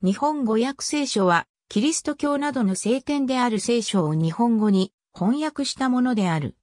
日本語訳聖書は、キリスト教などの聖典である聖書を日本語に翻訳したものである。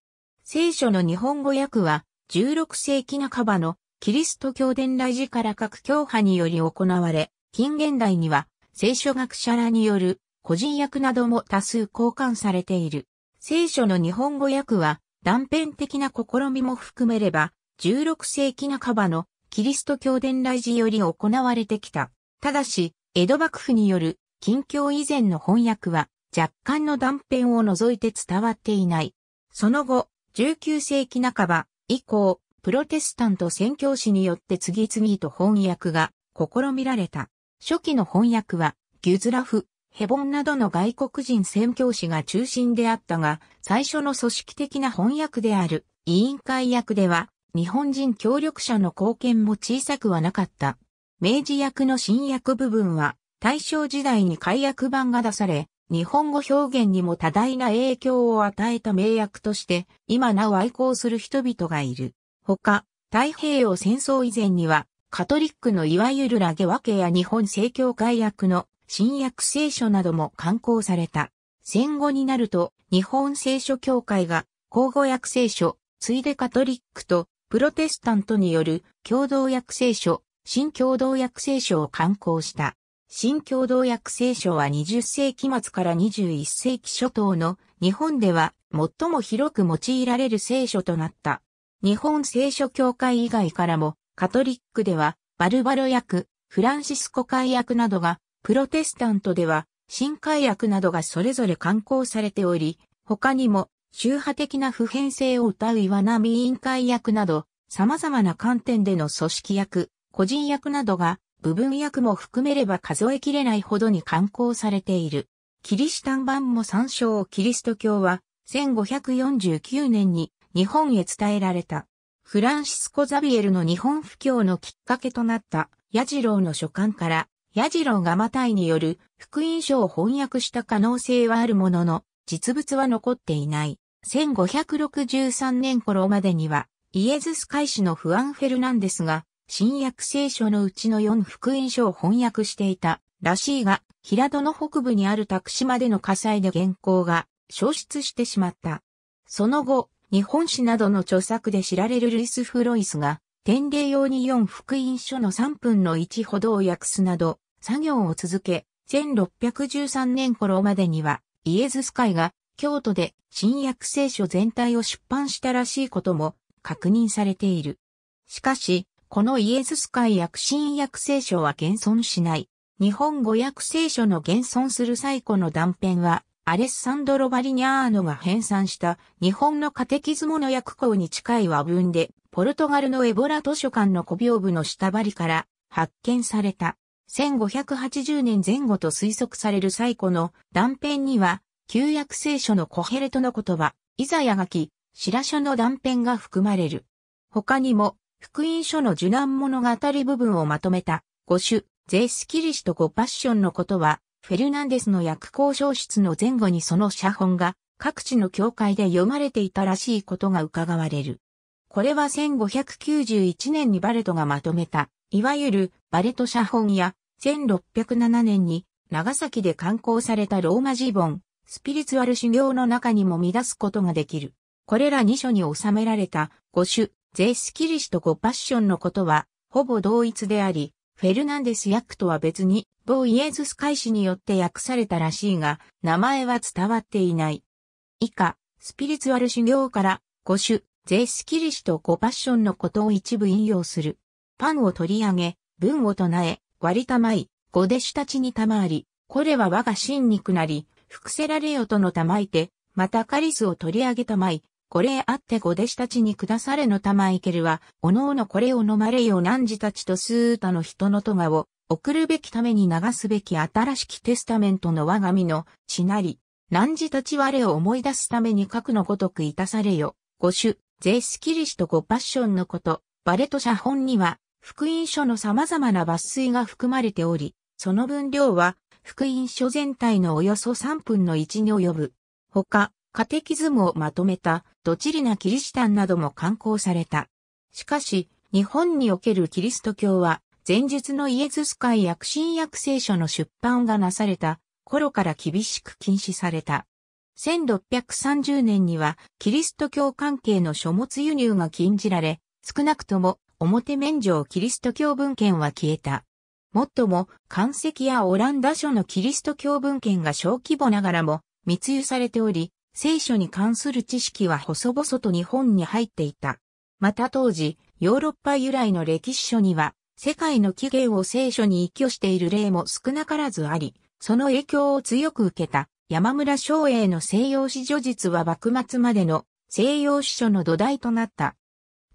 聖書の日本語訳は、16世紀半ばのキリスト教伝来時から各教派により行われ、近現代には聖書学者らによる個人訳なども多数交換されている。聖書の日本語訳は断片的な試みも含めれば、16世紀半ばのキリスト教伝来時より行われてきた。ただし、江戸幕府による近況以前の翻訳は若干の断片を除いて伝わっていない。その後、19世紀半ば以降、プロテスタント宣教師によって次々と翻訳が試みられた。初期の翻訳は、ギュズラフ、ヘボンなどの外国人宣教師が中心であったが、最初の組織的な翻訳である委員会役では、日本人協力者の貢献も小さくはなかった。明治役の新訳部分は、大正時代に改訳版が出され、日本語表現にも多大な影響を与えた名訳として、今なお愛好する人々がいる。ほか、太平洋戦争以前には、カトリックのいわゆるラゲワケや日本正教会訳の新約聖書なども刊行された。戦後になると、日本聖書協会が、交互訳聖書、ついでカトリックと、プロテスタントによる共同訳聖書、新共同訳聖書を刊行した。新共同訳聖書は20世紀末から21世紀初頭の日本では最も広く用いられる聖書となった。日本聖書協会以外からもカトリックではバルバロ訳、フランシスコ会訳などが、プロテスタントでは新会訳などがそれぞれ刊行されており、他にも宗派的な普遍性を謳う岩波委員会役など、様々な観点での組織役、個人役などが部分役も含めれば数えきれないほどに刊行されている。キリシタン版も参照キリスト教は1549年に日本へ伝えられた。フランシスコ・ザビエルの日本布教のきっかけとなった矢次郎の書簡から、矢次郎がマタイによる福音書を翻訳した可能性はあるものの、実物は残っていない。1563年頃までには、イエズスイシのフアン・フェルナンデスが、新約聖書のうちの4福音書を翻訳していたらしいが、平戸の北部にある宅島での火災で原稿が消失してしまった。その後、日本史などの著作で知られるルイス・フロイスが、典礼用に4福音書の3分の1ほどを訳すなど、作業を続け、1613年頃までには、イエズス会が京都で新約聖書全体を出版したらしいことも確認されている。しかし、このイエズス会訳新約聖書は現存しない。日本語訳聖書の現存する最古の断片は、アレッサンドロ・バリニャーノが編纂した日本のカテキズモの訳校に近い和文で、ポルトガルのエボラ図書館の古屏部の下張りから発見された。1580年前後と推測される最古の断片には、旧約聖書のコヘレトの言葉、イザヤ書き、白書の断片が含まれる。他にも、福音書の受難物語部分をまとめた、五種、ゼイスキリシトゴパッションのことは、フェルナンデスの薬交渉室の前後にその写本が各地の教会で読まれていたらしいことが伺われる。これは1591年にバレトがまとめた、いわゆるバレト写本や、1607年に長崎で刊行されたローマ字本、スピリチュアル修行の中にも見出すことができる。これら2書に収められた5種、ゼイスキリシとゴパッションのことは、ほぼ同一であり、フェルナンデス役とは別に、某イエズス開始によって訳されたらしいが、名前は伝わっていない。以下、スピリチュアル修行から五種、ゼイスキリシとゴパッションのことを一部引用する。パンを取り上げ、文を唱え、割りたまい、ご弟子たちに賜り、これは我が真肉なり、伏せられよとのたまいて、またカリスを取り上げたまい、これあってご弟子たちに下されの玉いけるは、おのおのこれを飲まれよ何時たちとスータの人の咎を、送るべきために流すべき新しきテスタメントの我が身の、しなり、何時たち我を思い出すために核のごとくいたされよ、五種、ゼスキリシとごパッションのこと、バレト写本には、福音書の様々な抜粋が含まれており、その分量は、福音書全体のおよそ3分の1に及ぶ。他、カテキズムをまとめた、ドチリなキリシタンなども刊行された。しかし、日本におけるキリスト教は、前述のイエズス会薬新約聖書の出版がなされた頃から厳しく禁止された。1630年にはキリスト教関係の書物輸入が禁じられ、少なくとも表面上キリスト教文献は消えた。もっとも、漢石やオランダ書のキリスト教文献が小規模ながらも密輸されており、聖書に関する知識は細々と日本に入っていた。また当時、ヨーロッパ由来の歴史書には、世界の起源を聖書に依拠している例も少なからずあり、その影響を強く受けた山村昌栄の西洋史叙述は幕末までの西洋史書の土台となった。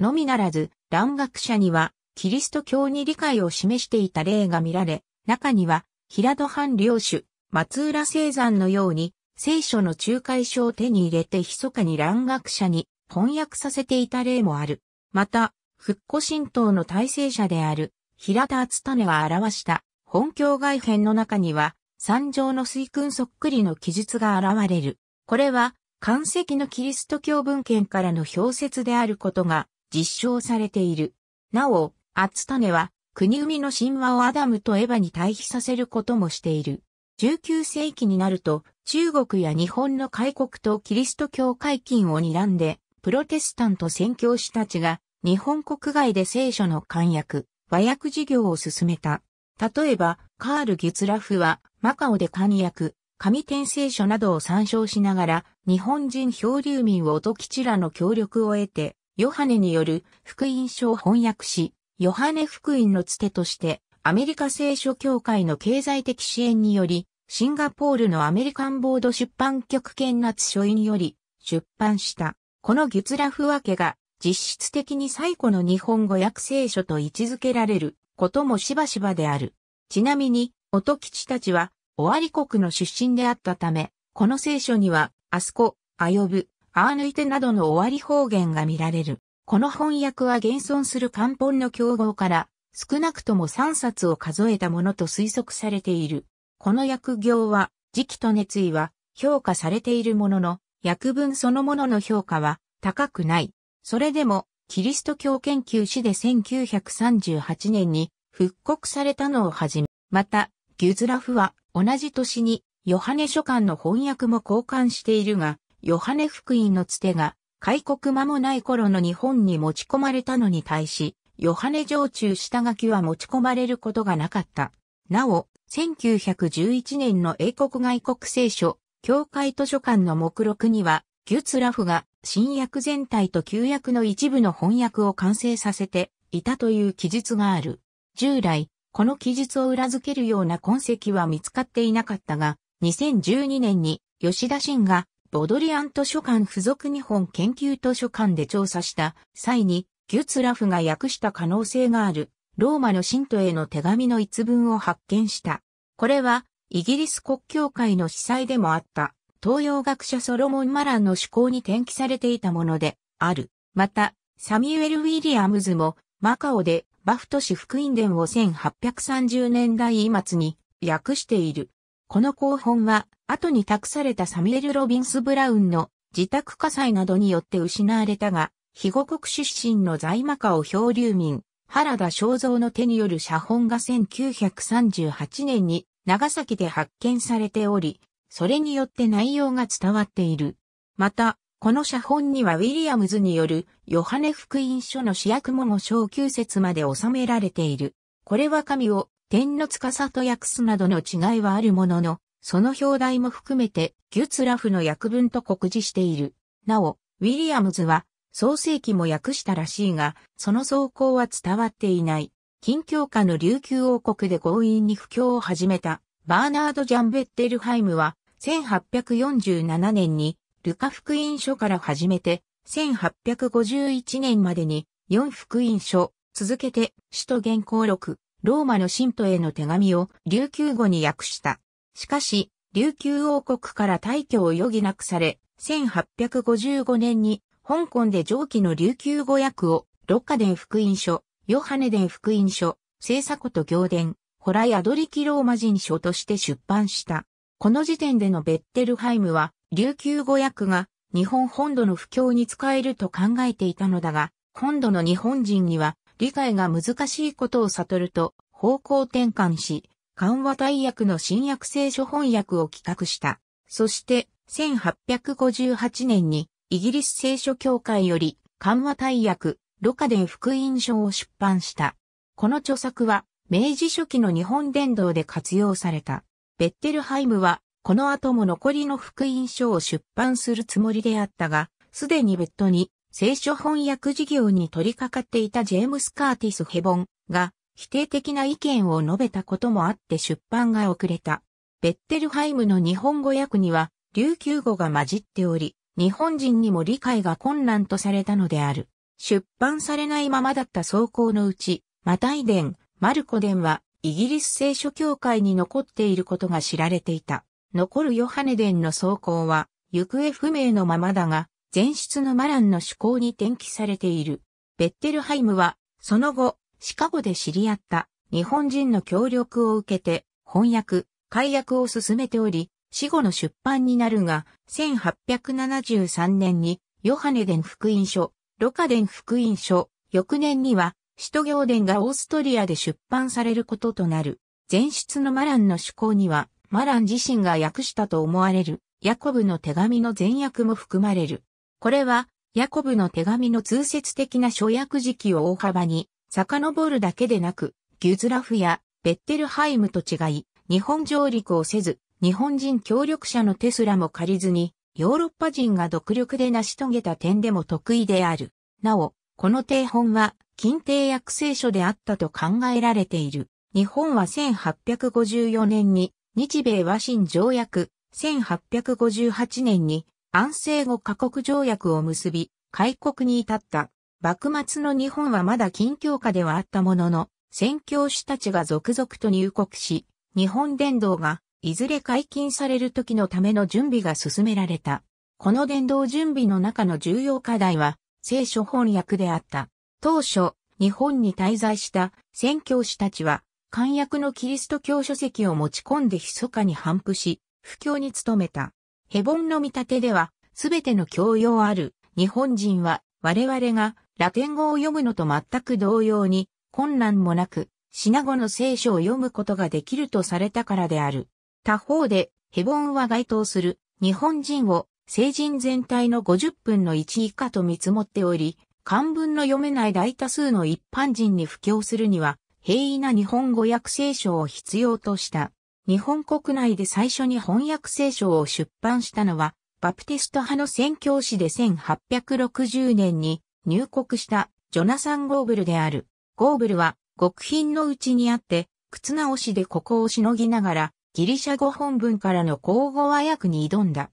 のみならず、蘭学者にはキリスト教に理解を示していた例が見られ、中には、平戸藩領主、松浦聖山のように、聖書の仲介書を手に入れて密かに蘭学者に翻訳させていた例もある。また、復古神道の体制者である平田厚種が表した本教外編の中には、三条の水訓そっくりの記述が現れる。これは、漢石のキリスト教文献からの表説であることが実証されている。なお、厚種は、国海の神話をアダムとエヴァに対比させることもしている。19世紀になると、中国や日本の開国とキリスト教会禁を睨んで、プロテスタント宣教師たちが日本国外で聖書の簡約、和訳事業を進めた。例えば、カール・ギュツラフは、マカオで簡約、紙転聖書などを参照しながら、日本人漂流民を音吉らの協力を得て、ヨハネによる福音書を翻訳し、ヨハネ福音のつてとして、アメリカ聖書協会の経済的支援により、シンガポールのアメリカンボード出版局兼夏書院より出版した。このギュツラフワケが実質的に最古の日本語訳聖書と位置づけられることもしばしばである。ちなみに、音吉たちは、わり国の出身であったため、この聖書には、あすこ、あよぶ、あーぬいてなどのわり方言が見られる。この翻訳は現存する漢本の競合から、少なくとも3冊を数えたものと推測されている。この薬業は、時期と熱意は評価されているものの、薬文そのものの評価は高くない。それでも、キリスト教研究史で1938年に復刻されたのをはじめ、また、ギュズラフは同じ年にヨハネ書簡の翻訳も交換しているが、ヨハネ福音のつてが開国間もない頃の日本に持ち込まれたのに対し、ヨハネ上中下書きは持ち込まれることがなかった。なお、1911年の英国外国聖書、教会図書館の目録には、ギュツラフが新約全体と旧約の一部の翻訳を完成させていたという記述がある。従来、この記述を裏付けるような痕跡は見つかっていなかったが、2012年に吉田真がボドリアン図書館付属日本研究図書館で調査した際に、ギュツラフが訳した可能性があるローマの信徒への手紙の一文を発見した。これは、イギリス国教会の司祭でもあった、東洋学者ソロモン・マランの思考に転記されていたもので、ある。また、サミュエル・ウィリアムズも、マカオでバフト氏福音伝を1830年代末に訳している。この広本は、後に託されたサミュエル・ロビンス・ブラウンの自宅火災などによって失われたが、肥後国出身の在マカオ漂流民、原田正造の手による写本が1938年に長崎で発見されており、それによって内容が伝わっている。また、この写本にはウィリアムズによるヨハネ福音書の主役もも小9節まで収められている。これは神を天の司と訳すなどの違いはあるものの、その表題も含めてギュツラフの訳文と告示している。なお、ウィリアムズは創世記も訳したらしいが、その走行は伝わっていない。近況下の琉球王国で強引に布教を始めた、バーナード・ジャンベッテルハイムは、1847年に、ルカ福音書から始めて、1851年までに、4福音書、続けて、首都原稿録、ローマの信徒への手紙を琉球語に訳した。しかし、琉球王国から退去を余儀なくされ、1855年に香港で上記の琉球語訳を、カデ伝福音書、ヨハネ伝福音書、聖鎖古と行伝、ホライアドリキローマ人書として出版した。この時点でのベッテルハイムは、琉球語訳が日本本土の布教に使えると考えていたのだが、本土の日本人には理解が難しいことを悟ると方向転換し、緩和大訳の新約聖書翻訳を企画した。そして、1858年にイギリス聖書協会より緩和大役、ロカデン福音書を出版した。この著作は、明治初期の日本伝道で活用された。ベッテルハイムは、この後も残りの福音書を出版するつもりであったが、すでに別途に聖書翻訳事業に取り掛かっていたジェームス・カーティス・ヘボンが否定的な意見を述べたこともあって出版が遅れた。ベッテルハイムの日本語訳には琉球語が混じっており、日本人にも理解が困難とされたのである。出版されないままだった草稿のうち、マタイ伝、マルコ伝は、イギリス聖書協会に残っていることが知られていた。残るヨハネ伝の草稿は、行方不明のままだが、前出のマランの趣向に転記されている。ベッテルハイムは、その後、シカゴで知り合った日本人の協力を受けて、翻訳、解約を進めており、死後の出版になるが、1873年に、ヨハネ伝福音書、ロカ伝福音書、翌年には、使徒行伝がオーストリアで出版されることとなる。前出のマランの趣向には、マラン自身が訳したと思われる、ヤコブの手紙の全訳も含まれる。これは、ヤコブの手紙の通説的な書訳時期を大幅に、遡るだけでなく、ギュズラフやベッテルハイムと違い、日本上陸をせず、日本人協力者のテスラも借りずに、ヨーロッパ人が独力で成し遂げた点でも得意である。なお、この定本は、近帝約聖書であったと考えられている。日本は1854年に、日米和親条約、1858年に、安政後過国条約を結び、開国に至った。幕末の日本はまだ近況下ではあったものの、宣教師たちが続々と入国し、日本伝道がいずれ解禁される時のための準備が進められた。この伝道準備の中の重要課題は、聖書翻訳であった。当初、日本に滞在した宣教師たちは、漢訳のキリスト教書籍を持ち込んで密かに反布し、布教に努めた。ヘボンの見立てでは、すべての教養ある日本人は、我々がラテン語を読むのと全く同様に、困難もなく、シナの聖書を読むことができるとされたからである。他方で、ヘボンは該当する日本人を成人全体の50分の1以下と見積もっており、漢文の読めない大多数の一般人に布教するには、平易な日本語訳聖書を必要とした。日本国内で最初に翻訳聖書を出版したのは、バプテスト派の宣教師で1860年に入国したジョナサン・ゴーブルである。ゴーブルは極貧のうちにあって、靴直しでここをしのぎながらギリシャ語本文からの口語和訳に挑んだ。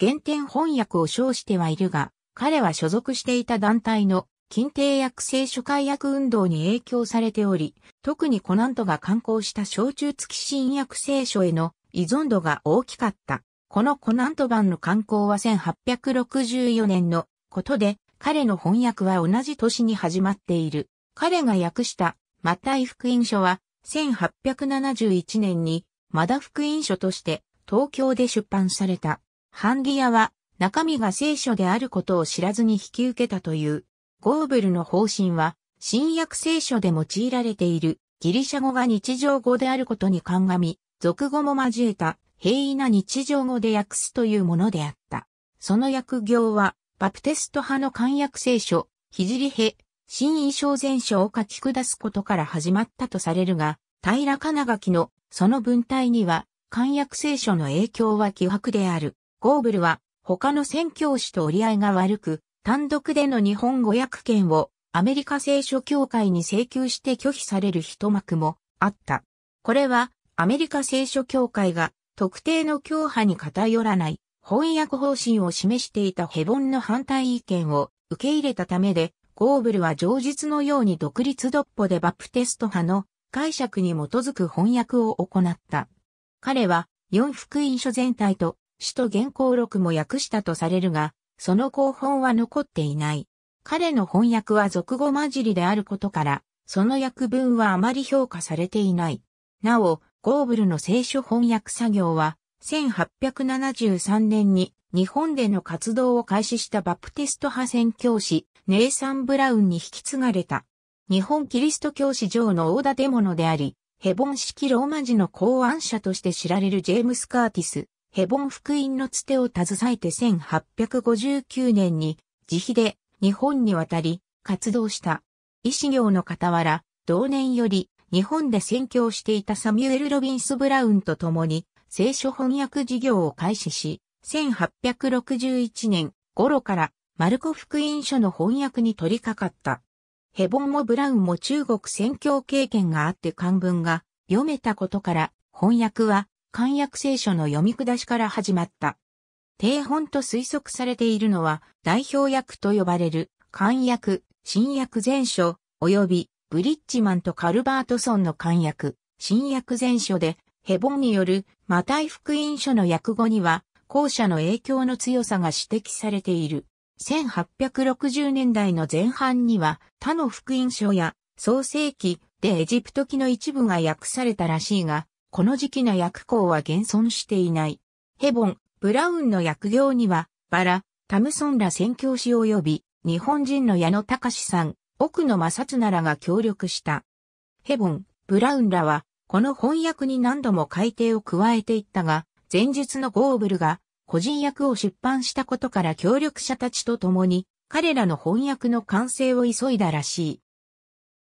原点翻訳を称してはいるが、彼は所属していた団体の近定訳聖書解訳運動に影響されており、特にコナントが刊行した小中付き新訳聖書への依存度が大きかった。このコナント版の刊行は1864年のことで、彼の翻訳は同じ年に始まっている。彼が訳したマタイ福音書は1871年にマダ福音書として東京で出版された。ハンディアは中身が聖書であることを知らずに引き受けたという。ゴーベルの方針は新約聖書で用いられているギリシャ語が日常語であることに鑑み、俗語も交えた平易な日常語で訳すというものであった。その訳行は、バプテスト派の漢約聖書、ひじりへ、新衣装全書を書き下すことから始まったとされるが、平かな書きのその文体には、漢訳聖書の影響は希薄である。ゴーブルは、他の宣教師と折り合いが悪く、単独での日本語訳権をアメリカ聖書協会に請求して拒否される一幕もあった。これはアメリカ聖書協会が特定の教派に偏らない翻訳方針を示していたヘボンの反対意見を受け入れたためで、ゴーブルは上述のように独立独歩でバプテスト派の解釈に基づく翻訳を行った。彼は、四福音書全体と、使徒原稿録も訳したとされるが、その後本は残っていない。彼の翻訳は俗語混じりであることから、その訳文はあまり評価されていない。なお、ゴーブルの聖書翻訳作業は、1873年に日本での活動を開始したバプテスト派宣教師、ネイサン・ブラウンに引き継がれた。日本キリスト教史上の大建物であり、ヘボン式ローマ字の考案者として知られるジェームス・カーティス、ヘボン福音のつてを携えて1859年に自費で日本に渡り活動した。医師業の傍ら、同年より日本で宣教していたサミュエル・ロビンス・ブラウンと共に聖書翻訳事業を開始し、1861年頃からマルコ福音書の翻訳に取り掛かった。ヘボンもブラウンも中国宣教経験があって漢文が読めたことから翻訳は漢訳聖書の読み下しから始まった。定本と推測されているのは代表訳と呼ばれる漢訳、新訳全書、及びブリッジマンとカルバートソンの漢訳、新訳全書でヘボンによるマタイ福音書の訳語には後者の影響の強さが指摘されている。1860年代の前半には他の福音書や創世記でエジプト記の一部が訳されたらしいが、この時期の訳項は現存していない。ヘボン、ブラウンの訳業には、バラ、タムソンら宣教師及び、日本人の矢野隆さん、奥野正綱らが協力した。ヘボン、ブラウンらは、この翻訳に何度も改定を加えていったが、前述のゴーブルが個人役を出版したことから協力者たちと共に、彼らの翻訳の完成を急いだらしい。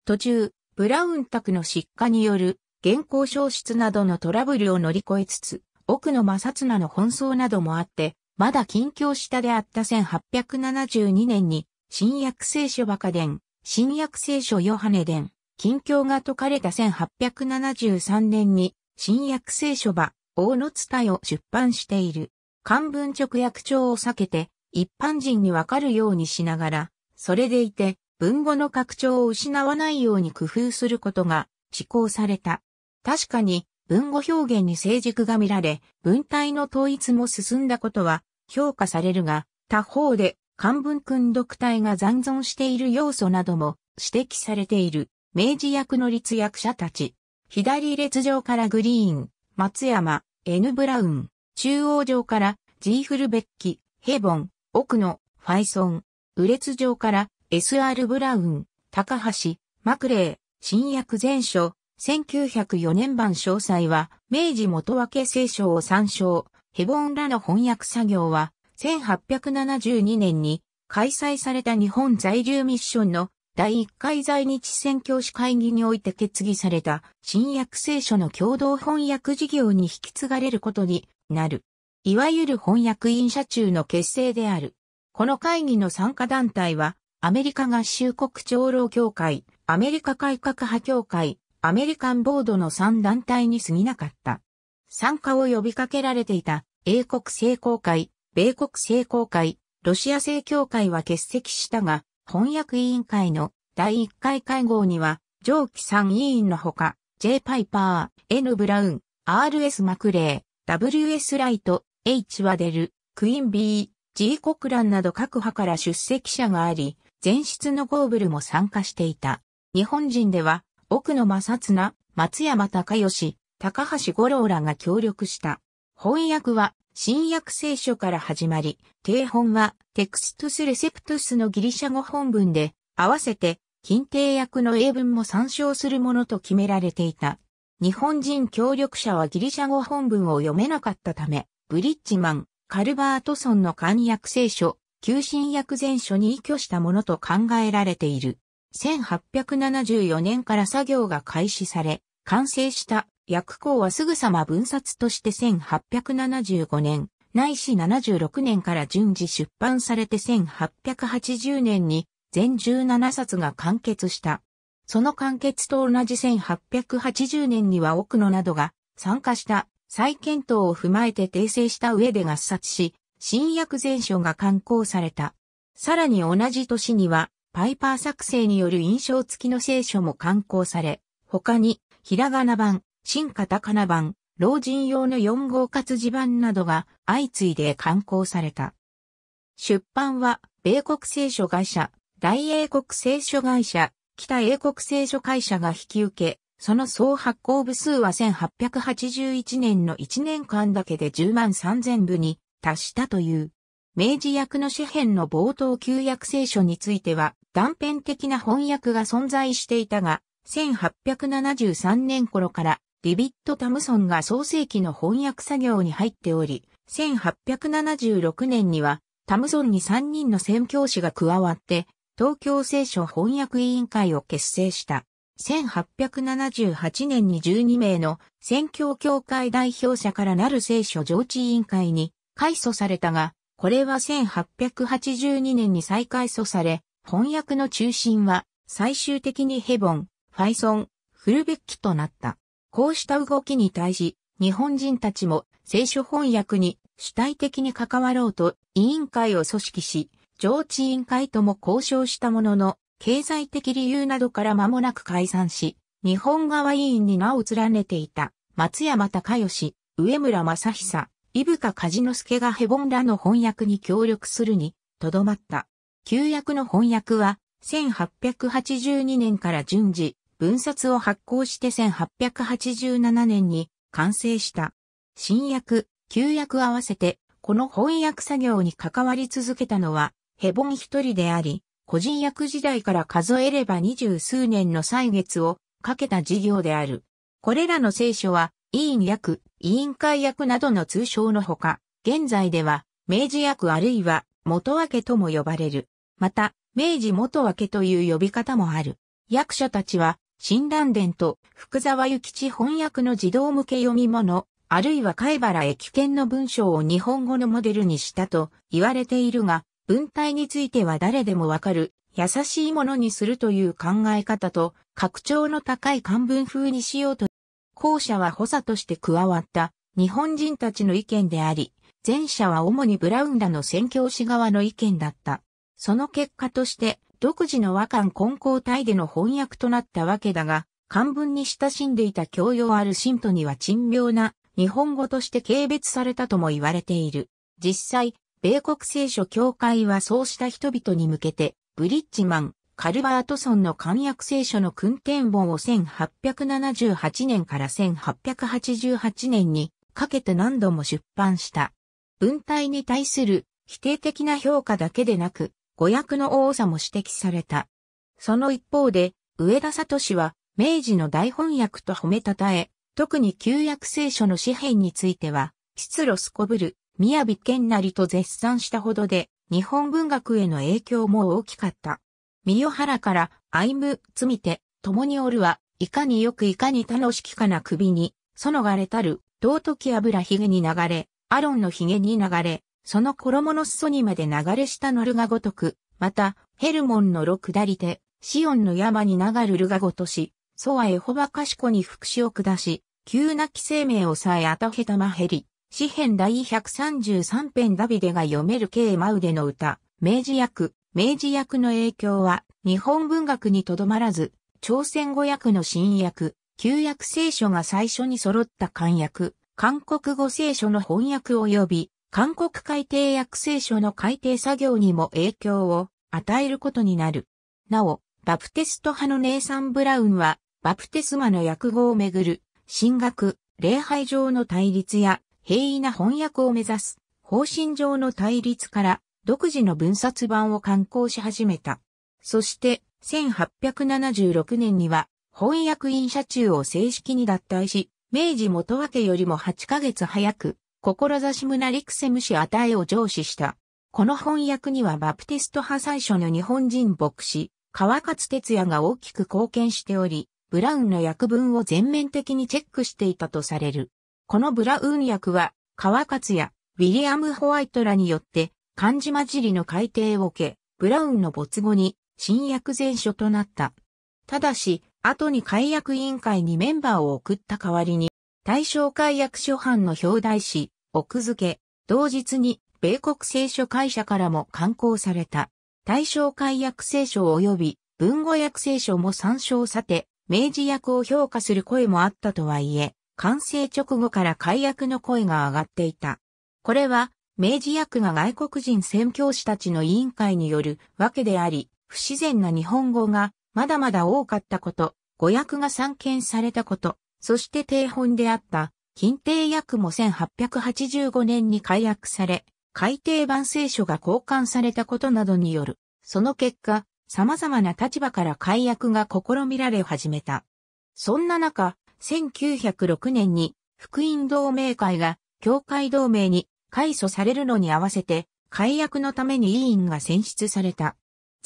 途中、ブラウン宅の失火による原稿消失などのトラブルを乗り越えつつ、奥の正綱の奔走などもあって、まだ近況下であった1872年に、新約聖書バカ伝、新約聖書ヨハネ伝、近況が解かれた1873年に、新約聖書バ、大野伝を出版している。漢文直訳帳を避けて、一般人にわかるようにしながら、それでいて、文語の拡張を失わないように工夫することが施行された。確かに、文語表現に成熟が見られ、文体の統一も進んだことは評価されるが、他方で、漢文訓読体が残存している要素なども指摘されている、明治役の立役者たち。左列上からグリーン、松山、N ブラウン、中央上から、ジーフルベッキ、ヘボン、奥野、ファイソン、ウレツ上から、SR ブラウン、高橋、マクレー、新約全書、1904年版詳細は、明治元分け聖書を参照、ヘボンらの翻訳作業は、1872年に開催された日本在留ミッションの第1回在日宣教師会議において決議された新約聖書の共同翻訳事業に引き継がれることになる。いわゆる翻訳員社中の結成である。この会議の参加団体は、アメリカ合衆国長老協会、アメリカ改革派協会、アメリカンボードの3団体に過ぎなかった。参加を呼びかけられていた英国聖公会、米国聖公会、ロシア正教会は欠席したが、翻訳委員会の第1回会合には、上記3委員のほか、J. パイパー、N. ブラウン、R.S. マクレー、W.S. ライト、H. ワデル、クインビー、G. コクランなど各派から出席者があり、前室のゴーブルも参加していた。日本人では、奥野正綱、松山隆義、高橋五郎らが協力した。翻訳は、新約聖書から始まり、定本は、テクストスレセプトスのギリシャ語本文で、合わせて、近帝訳の英文も参照するものと決められていた。日本人協力者はギリシャ語本文を読めなかったため、ブリッジマン、カルバートソンの簡約聖書、旧新約全書に依拠したものと考えられている。1874年から作業が開始され、完成した薬稿はすぐさま分冊として1875年、ないし76年から順次出版されて1880年に全17冊が完結した。その完結と同じ1880年には奥野などが参加した再検討を踏まえて訂正した上で合冊し、新約全書が刊行された。さらに同じ年には、パイパー作成による印象付きの聖書も刊行され、他に、ひらがな版、新カタカナ版、老人用の4号活字版などが相次いで刊行された。出版は、米国聖書会社、大英国聖書会社、北英国聖書会社が引き受け、その総発行部数は1881年の1年間だけで10万3000部に達したという。明治役の詩編の冒頭旧約聖書については断片的な翻訳が存在していたが、1873年頃からディビット・タムソンが創世記の翻訳作業に入っており、1876年にはタムソンに3人の宣教師が加わって東京聖書翻訳委員会を結成した。1878年に12名の宣教協会代表者からなる聖書上智委員会に改組されたが、これは1882年に再改祖され、翻訳の中心は最終的にヘボン、ファイソン、フルベッキとなった。こうした動きに対し、日本人たちも聖書翻訳に主体的に関わろうと委員会を組織し、上知委員会とも交渉したものの、経済的理由などから間もなく解散し、日本側委員に名を連ねていた、松山隆義、上村正久、伊深梶之助がヘボンらの翻訳に協力するに、とどまった。旧約の翻訳は、1882年から順次、文冊を発行して1887年に完成した。新約、旧約合わせて、この翻訳作業に関わり続けたのは、ヘボン一人であり、個人役時代から数えれば二十数年の歳月をかけた事業である。これらの聖書は、委員役、委員会役などの通称のほか、現在では、明治役あるいは、元分とも呼ばれる。また、明治元分という呼び方もある。役者たちは、新蘭伝と福沢諭吉翻訳の児童向け読み物、あるいは貝原駅券の文章を日本語のモデルにしたと言われているが、文体については誰でもわかる、優しいものにするという考え方と、拡張の高い漢文風にしようと、後者は補佐として加わった日本人たちの意見であり、前者は主にブラウンらの宣教師側の意見だった。その結果として、独自の和漢混交体での翻訳となったわけだが、漢文に親しんでいた教養ある信徒には珍妙な日本語として軽蔑されたとも言われている。実際、米国聖書教会はそうした人々に向けて、ブリッジマン、カルバートソンの漢訳聖書の訓典本を1878年から1888年にかけて何度も出版した。文体に対する否定的な評価だけでなく、語訳の多さも指摘された。その一方で、上田聡は、明治の大翻訳と褒めたたえ、特に旧約聖書の詩篇については、出ロスコブル、宮城県りと絶賛したほどで、日本文学への影響も大きかった。三代原から、ム、む、みて、共におるは、いかによくいかに楽しきかな首に、そのがれたる、道時油ひげに流れ、アロンのひげに流れ、その衣の裾にまで流れしたのるがごとく、また、ヘルモンのろ下りて、シオンの山に流るるがごとし、ソアエホバかしこに福祉を下し、急なき生命をさえあたへたまへり、詩編第133編ダビデが読める K マウデの歌、明治訳、明治訳の影響は日本文学にとどまらず、朝鮮語訳の新訳、旧約聖書が最初に揃った漢訳、韓国語聖書の翻訳及び、韓国改訂訳聖書の改訂作業にも影響を与えることになる。なお、バプテスト派のネイサン・ブラウンは、バプテスマの訳語をめぐる、神学、礼拝上の対立や平易な翻訳を目指す方針上の対立から独自の文冊版を刊行し始めた。そして1876年には翻訳員社中を正式に脱退し、明治元分よりも8ヶ月早く、志村陸瀬虫氏与えを上司した。この翻訳にはバプテスト派最初の日本人牧師、川勝哲也が大きく貢献しており、ブラウンの訳文を全面的にチェックしていたとされる。このブラウン役は、川勝や、ウィリアム・ホワイトらによって、漢字混じりの改定を受け、ブラウンの没後に、新役全書となった。ただし、後に改約委員会にメンバーを送った代わりに、大正改約書版の表題紙、奥付け、同日に、米国聖書会社からも刊行された。大正改約聖書及び文語訳聖書も参照さて、明治役を評価する声もあったとはいえ、完成直後から解約の声が上がっていた。これは、明治役が外国人宣教師たちの委員会によるわけであり、不自然な日本語がまだまだ多かったこと、語訳が散見されたこと、そして定本であった近帝役も1885年に解約され、改定版聖書が交換されたことなどによる。その結果、様々な立場から解約が試みられ始めた。そんな中、1906年に福音同盟会が教会同盟に改組されるのに合わせて解約のために委員が選出された。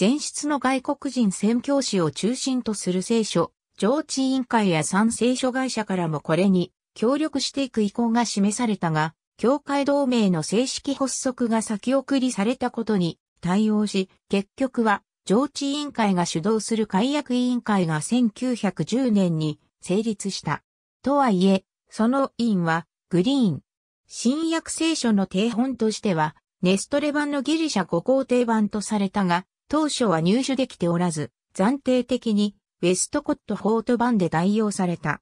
前出の外国人宣教師を中心とする聖書、上地委員会や賛聖書会社からもこれに協力していく意向が示されたが、教会同盟の正式発足が先送りされたことに対応し、結局は上地委員会が主導する解約委員会が1910年に成立した。とはいえ、その委員は、グリーン。新約聖書の定本としては、ネストレ版のギリシャ語皇帝版とされたが、当初は入手できておらず、暫定的に、ウェストコットート版で代用された。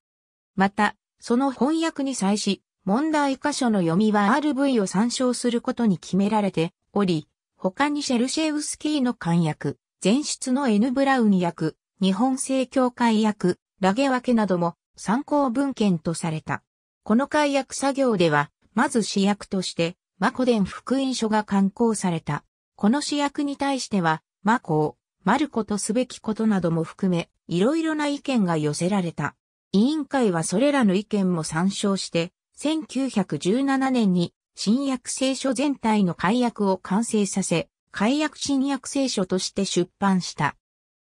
また、その翻訳に際し、問題箇所の読みは RV を参照することに決められており、他にシェルシェウスキーの漢訳、前出の N ブラウン訳、日本正教会訳、ラゲ分けなども参考文献とされた。この解約作業では、まず主役として、マコ伝福音書が刊行された。この主役に対しては、マコマルコとすべきことなども含め、いろいろな意見が寄せられた。委員会はそれらの意見も参照して、1917年に新約聖書全体の解約を完成させ、解約新約聖書として出版した。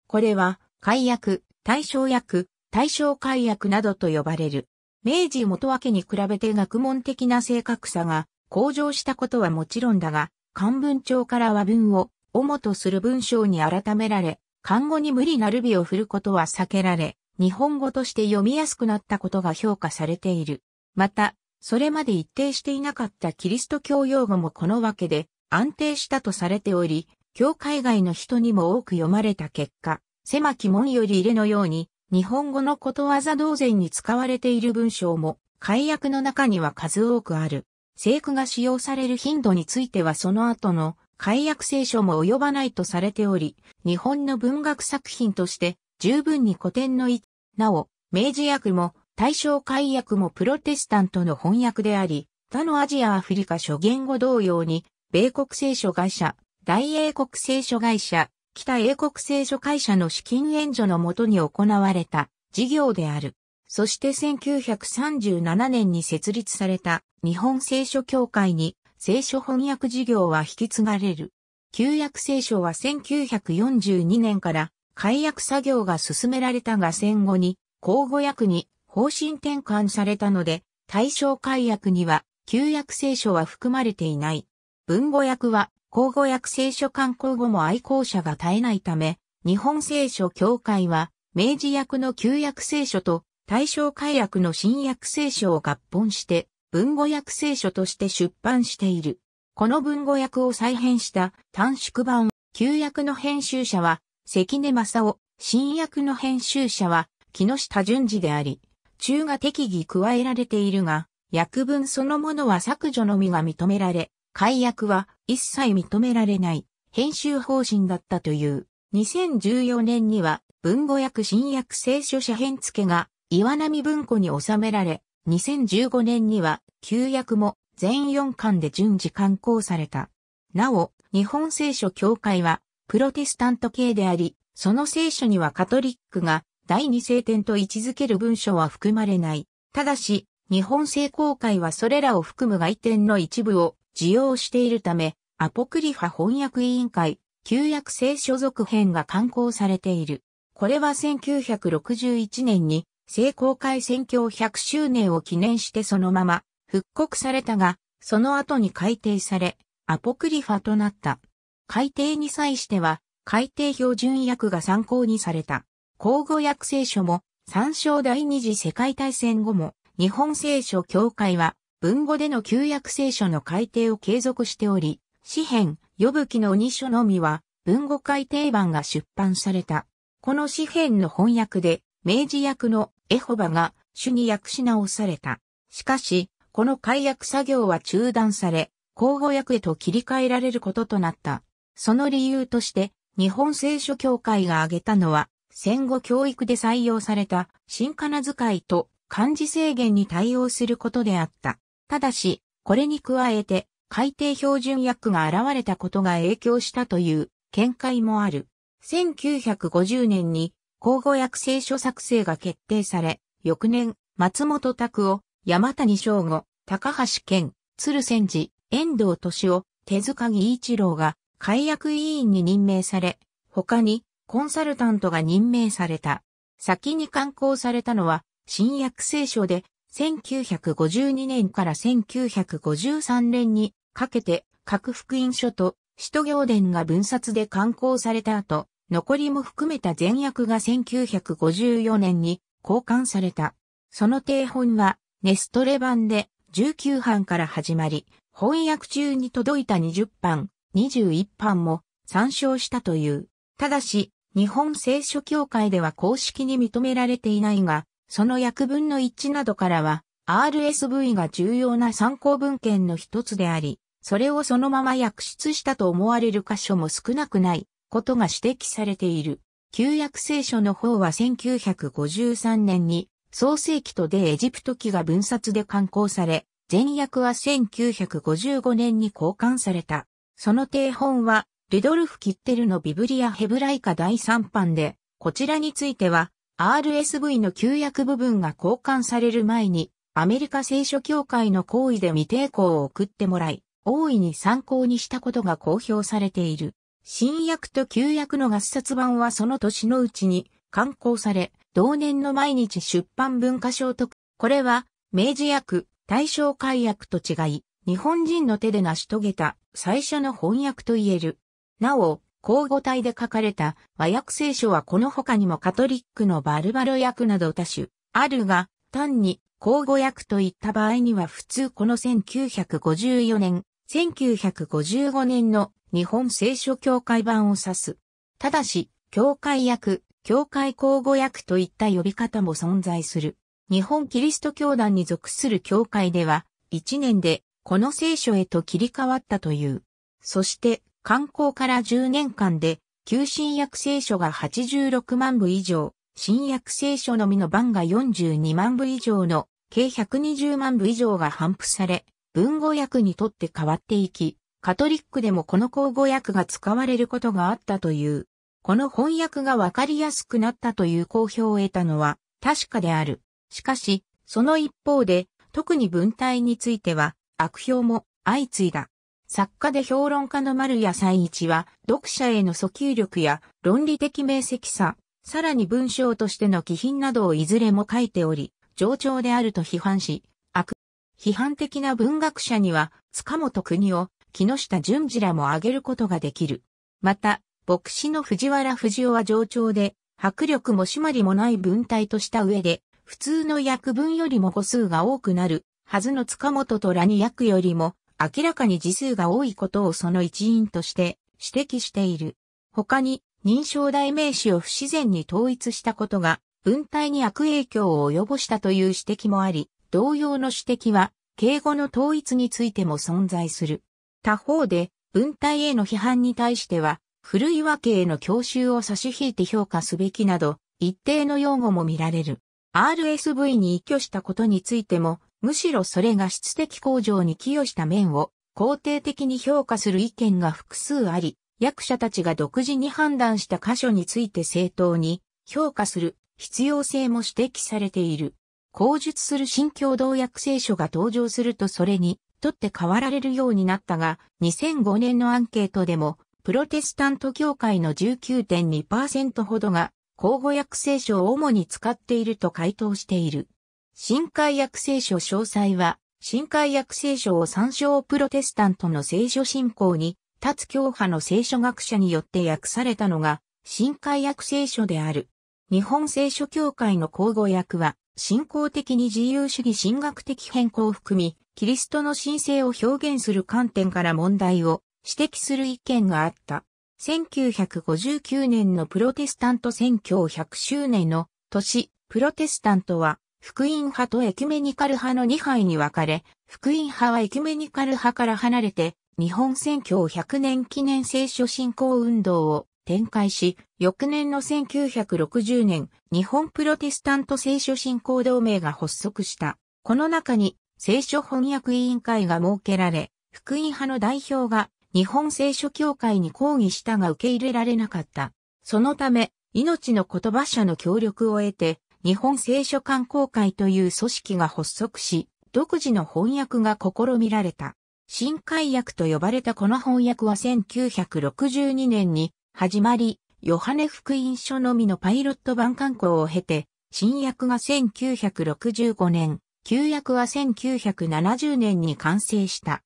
これは、解約、対象役、大正解約などと呼ばれる。明治元明に比べて学問的な正確さが向上したことはもちろんだが、漢文帳から和文を主とする文章に改められ、漢語に無理なる美を振ることは避けられ、日本語として読みやすくなったことが評価されている。また、それまで一定していなかったキリスト教用語もこのわけで安定したとされており、教会外の人にも多く読まれた結果、狭き門より入れのように日本語のことわざ同然に使われている文章も、解約の中には数多くある。聖句が使用される頻度についてはその後の解約聖書も及ばないとされており、日本の文学作品として十分に古典の一、なお、明治訳も大正解約もプロテスタントの翻訳であり、他のアジアアフリカ諸言語同様に、米国聖書会社、大英国聖書会社、北英国聖書会社の資金援助のもとに行われた事業である。そして1937年に設立された日本聖書協会に聖書翻訳事業は引き継がれる。旧約聖書は1942年から解約作業が進められたが戦後に交互訳に方針転換されたので対象解約には旧約聖書は含まれていない。文語訳は口語訳聖書刊行後も愛好者が絶えないため、日本聖書協会は、明治訳の旧約聖書と大正解訳の新約聖書を合本して、文語訳聖書として出版している。この文語訳を再編した短縮版、旧約の編集者は、関根正夫、新約の編集者は、木下淳二であり、中が適宜加えられているが、訳文そのものは削除のみが認められ、解約は一切認められない編集方針だったという。2014年には文語訳新訳聖書写編付が岩波文庫に収められ、2015年には旧約も全4巻で順次刊行された。なお、日本聖書協会はプロテスタント系であり、その聖書にはカトリックが第二聖典と位置づける文書は含まれない。ただし、日本聖公会はそれらを含む外典の一部を使用しているため、アポクリファ翻訳委員会、旧約聖書続編が刊行されている。これは1961年に、聖公会宣教100周年を記念してそのまま、復刻されたが、その後に改訂され、アポクリファとなった。改訂に際しては、改訂標準訳が参考にされた。交互訳聖書も、参照第二次世界大戦後も、日本聖書協会は、文語での旧約聖書の改訂を継続しており、詩編、呼ぶ記の二書のみは、文語改定版が出版された。この詩編の翻訳で、明治役のエホバが主に訳し直された。しかし、この解約作業は中断され、交互訳へと切り替えられることとなった。その理由として、日本聖書協会が挙げたのは、戦後教育で採用された新仮名遣いと漢字制限に対応することであった。ただし、これに加えて、改定標準訳が現れたことが影響したという見解もある。1950年に交互訳聖書作成が決定され、翌年、松本拓夫、山谷翔吾、高橋健、鶴仙寺、遠藤敏夫、手塚義一郎が改訳委員に任命され、他にコンサルタントが任命された。先に刊行されたのは新約聖書で1952年から1953年にかけて各福音書と首都行伝が分冊で刊行された後、残りも含めた全訳が1954年に交換された。その定本はネストレ版で19版から始まり、翻訳中に届いた20版、21版も参照したという。ただし、日本聖書協会では公式に認められていないが、その訳文の一致などからは、RSV が重要な参考文献の一つであり、それをそのまま訳出したと思われる箇所も少なくないことが指摘されている。旧約聖書の方は1953年に創世記とでエジプト記が分冊で刊行され、前訳は1955年に交換された。その定本は、ルドルフ・キッテルのビブリア・ヘブライカ第3版で、こちらについては、RSV の旧約部分が交換される前に、アメリカ聖書協会の行為で未抵抗を送ってもらい、大いに参考にしたことが公表されている。新約と旧約の合冊版はその年のうちに刊行され、同年の毎日出版文化賞と、これは明治訳、大正改訳と違い、日本人の手で成し遂げた最初の翻訳と言える。なお、交互体で書かれた和訳聖書はこの他にもカトリックのバルバロ訳など多種あるが、単に交互訳といった場合には普通この1954年1955年の日本聖書協会版を指す。ただし、協会役、協会口語役といった呼び方も存在する。日本キリスト教団に属する教会では、1年でこの聖書へと切り替わったという。そして、刊行から10年間で、旧新約聖書が86万部以上、新約聖書のみの版が42万部以上の、計120万部以上が反布され、文語訳にとって変わっていき、カトリックでもこの口語訳が使われることがあったという。この翻訳がわかりやすくなったという好評を得たのは確かである。しかし、その一方で、特に文体については悪評も相次いだ。作家で評論家の丸谷三一は、読者への訴求力や論理的明晰さ、さらに文章としての気品などをいずれも書いており、冗長であると批判し、批判的な文学者には、塚本国を、木下淳二らも挙げることができる。また、牧師の藤原藤尾は上長で、迫力も締まりもない文体とした上で、普通の訳文よりも語数が多くなる、はずの塚本と羅に訳よりも、明らかに字数が多いことをその一因として指摘している。他に、認証代名詞を不自然に統一したことが、文体に悪影響を及ぼしたという指摘もあり、同様の指摘は、敬語の統一についても存在する。他方で、文体への批判に対しては、古い和系への教習を差し引いて評価すべきなど、一定の用語も見られる。RSV に依拠したことについても、むしろそれが質的向上に寄与した面を肯定的に評価する意見が複数あり、役者たちが独自に判断した箇所について正当に評価する必要性も指摘されている。口述する新共同訳聖書が登場するとそれに取って代わられるようになったが、2005年のアンケートでも、プロテスタント教会の19.2%ほどが、口語訳聖書を主に使っていると回答している。新海訳聖書詳細は、新海訳聖書を参照プロテスタントの聖書信仰に、立つ教派の聖書学者によって訳されたのが、新海訳聖書である。日本聖書協会の口語訳は、信仰的に自由主義神学的変更を含み、キリストの神聖を表現する観点から問題を指摘する意見があった。1959年のプロテスタント選挙100周年の年、プロテスタントは、福音派とエキュメニカル派の2派に分かれ、福音派はエキュメニカル派から離れて、日本選挙100年記念聖書信仰運動を展開し、翌年の1960年、日本プロテスタント聖書信仰同盟が発足した。この中に、聖書翻訳委員会が設けられ、福音派の代表が日本聖書協会に抗議したが受け入れられなかった。そのため、命の言葉者の協力を得て、日本聖書観光会という組織が発足し、独自の翻訳が試みられた。新海訳と呼ばれたこの翻訳は1962年に始まり、ヨハネ福音書のみのパイロット版刊行を経て、新約が1965年、旧約は1970年に完成した。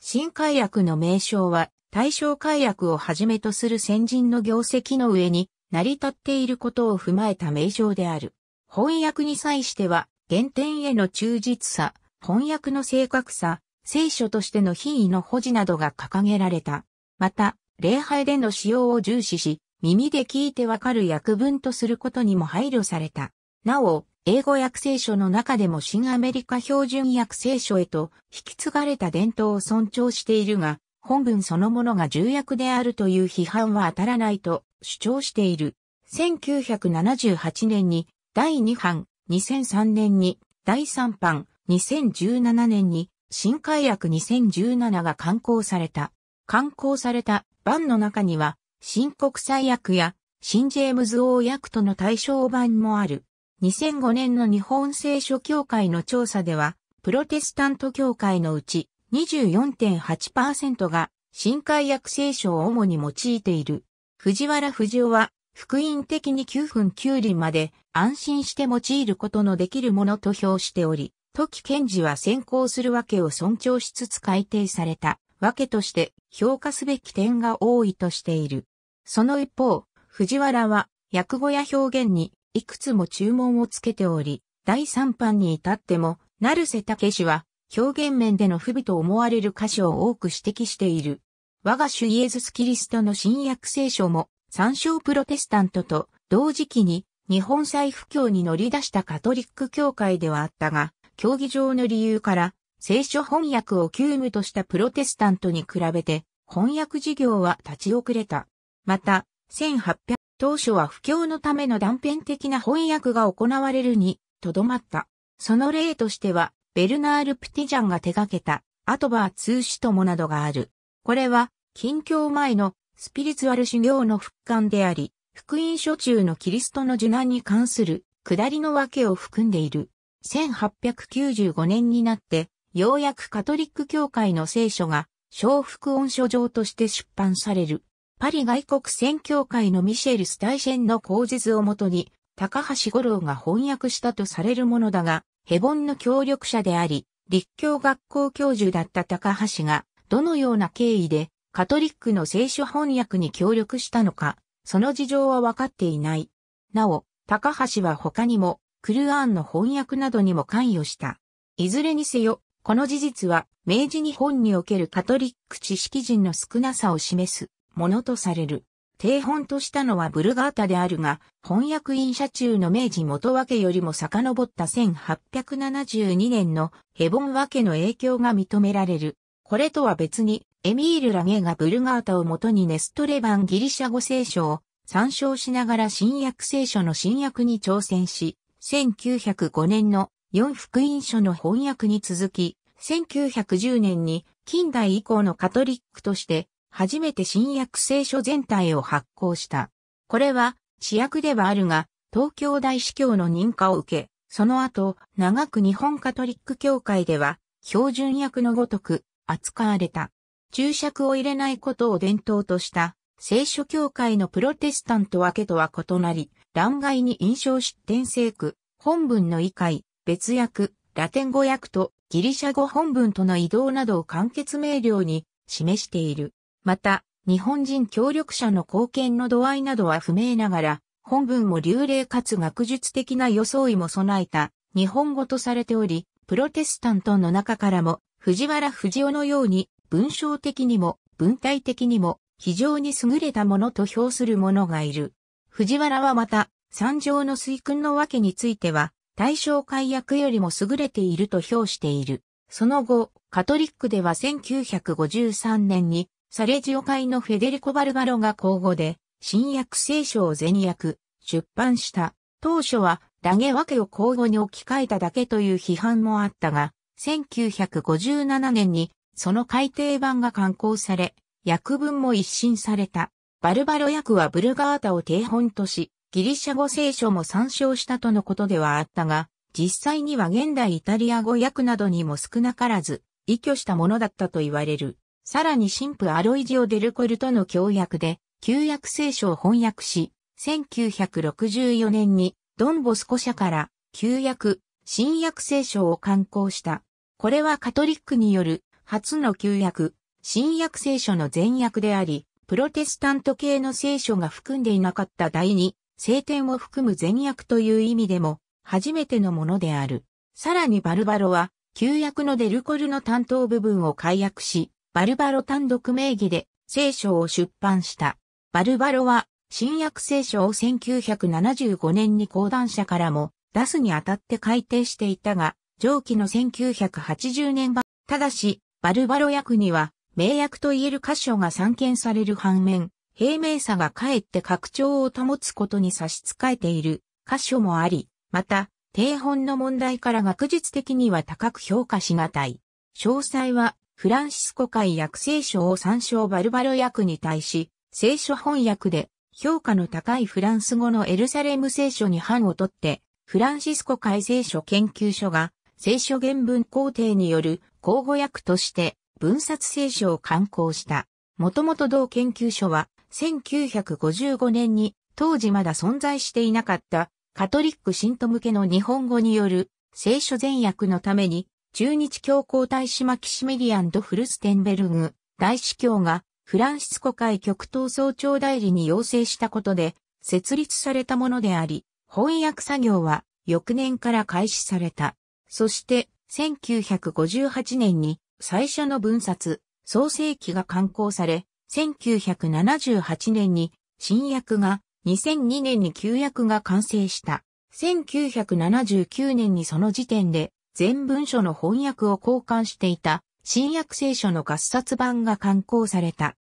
新改訳の名称は、対象改訳をはじめとする先人の業績の上に成り立っていることを踏まえた名称である。翻訳に際しては、原点への忠実さ、翻訳の正確さ、聖書としての品位の保持などが掲げられた。また、礼拝での使用を重視し、耳で聞いてわかる訳文とすることにも配慮された。なお、英語訳聖書の中でも新アメリカ標準訳聖書へと引き継がれた伝統を尊重しているが、本文そのものが重役であるという批判は当たらないと主張している。1978年に第2版、2003年に第3版、2017年に新海訳2017が刊行された。刊行された版の中には、新国際訳や、新ジェームズ王訳との対象版もある。2005年の日本聖書協会の調査では、プロテスタント協会のうち24.8%が新海訳聖書を主に用いている。藤原藤夫は、福音的に9分9厘まで安心して用いることのできるものと評しており、時賢治は先行するわけを尊重しつつ改定されたわけとして評価すべき点が多いとしている。その一方、藤原は、訳語や表現に、いくつも注文をつけており、第3版に至っても、成瀬武氏は、表現面での不備と思われる箇所を多く指摘している。我が主イエズス・キリストの新約聖書も、参照プロテスタントと同時期に日本再布教に乗り出したカトリック教会ではあったが、競技場の理由から聖書翻訳を急務としたプロテスタントに比べて、翻訳事業は立ち遅れた。また、1800当初は不況のための断片的な翻訳が行われるに、とどまった。その例としては、ベルナール・プティジャンが手掛けた、アトバー通トモなどがある。これは、近況前のスピリチュアル修行の復刊であり、福音書中のキリストの受難に関する、下りの訳を含んでいる。1895年になって、ようやくカトリック教会の聖書が、小福音書状として出版される。パリ外国宣教会のミシェル・スタイシェンの口述をもとに、高橋五郎が翻訳したとされるものだが、ヘボンの協力者であり、立教学校教授だった高橋が、どのような経緯で、カトリックの聖書翻訳に協力したのか、その事情はわかっていない。なお、高橋は他にも、クルアーンの翻訳などにも関与した。いずれにせよ、この事実は、明治日本におけるカトリック知識人の少なさを示すものとされる。定本としたのはブルガータであるが、翻訳員社中の明治元分けよりも遡った1872年のヘボン分けの影響が認められる。これとは別に、エミール・ラゲがブルガータをもとにネストレバンギリシャ語聖書を参照しながら新約聖書の新約に挑戦し、1905年の四福音書の翻訳に続き、1910年に近代以降のカトリックとして初めて新約聖書全体を発行した。これは、市役ではあるが、東京大司教の認可を受け、その後、長く日本カトリック教会では、標準訳のごとく扱われた。注釈を入れないことを伝統とした、聖書教会のプロテスタント分けとは異なり、欄外に印象出典聖句、本文の異解、別訳、ラテン語訳とギリシャ語本文との移動などを簡潔明瞭に示している。また、日本人協力者の貢献の度合いなどは不明ながら、本文も流麗かつ学術的な装いも備えた日本語とされており、プロテスタントの中からも藤原藤尾のように文章的にも文体的にも非常に優れたものと評する者がいる。藤原はまた、三条の水訓のわけについては、対象解約よりも優れていると評している。その後、カトリックでは1953年に、サレジオ会のフェデリコ・バルバロが交互で、新約聖書を全訳、出版した。当初は、ダゲワケを交互に置き換えただけという批判もあったが、1957年に、その改訂版が刊行され、訳文も一新された。バルバロ訳はブルガータを定本とし、ギリシャ語聖書も参照したとのことではあったが、実際には現代イタリア語訳などにも少なからず、依拠したものだったと言われる。さらに神父アロイジオ・デルコルとの協約で、旧約聖書を翻訳し、1964年にドンボスコ社から旧約、新約聖書を刊行した。これはカトリックによる初の旧約、新約聖書の全訳であり、プロテスタント系の聖書が含んでいなかった第二聖典を含む善悪という意味でも、初めてのものである。さらにバルバロは、旧約のデルコルの担当部分を解約し、バルバロ単独名義で聖書を出版した。バルバロは、新約聖書を1975年に講談社からも出すにあたって改訂していたが、上記の1980年版、ただし、バルバロ役には、名訳と言える箇所が散見される反面、平明さがかえって拡張を保つことに差し支えている箇所もあり、また、定本の問題から学術的には高く評価しがたい。詳細は、フランシスコ会訳聖書を参照バルバロ訳に対し、聖書翻訳で、評価の高いフランス語のエルサレム聖書に版を取って、フランシスコ会聖書研究所が、聖書原文工程による交互訳として、分冊聖書を刊行した。もともと同研究所は、1955年に当時まだ存在していなかったカトリック信徒向けの日本語による聖書全訳のために中日教皇大使マキシメリアン・ド・フルステンベルグ大司教がフランシスコ会極東総長代理に要請したことで設立されたものであり、翻訳作業は翌年から開始された。そして1958年に最初の文冊創世記が刊行され、1978年に新訳が、2002年に旧訳が完成した。1979年にその時点で全文書の翻訳を交換していた新約聖書の合冊版が刊行された。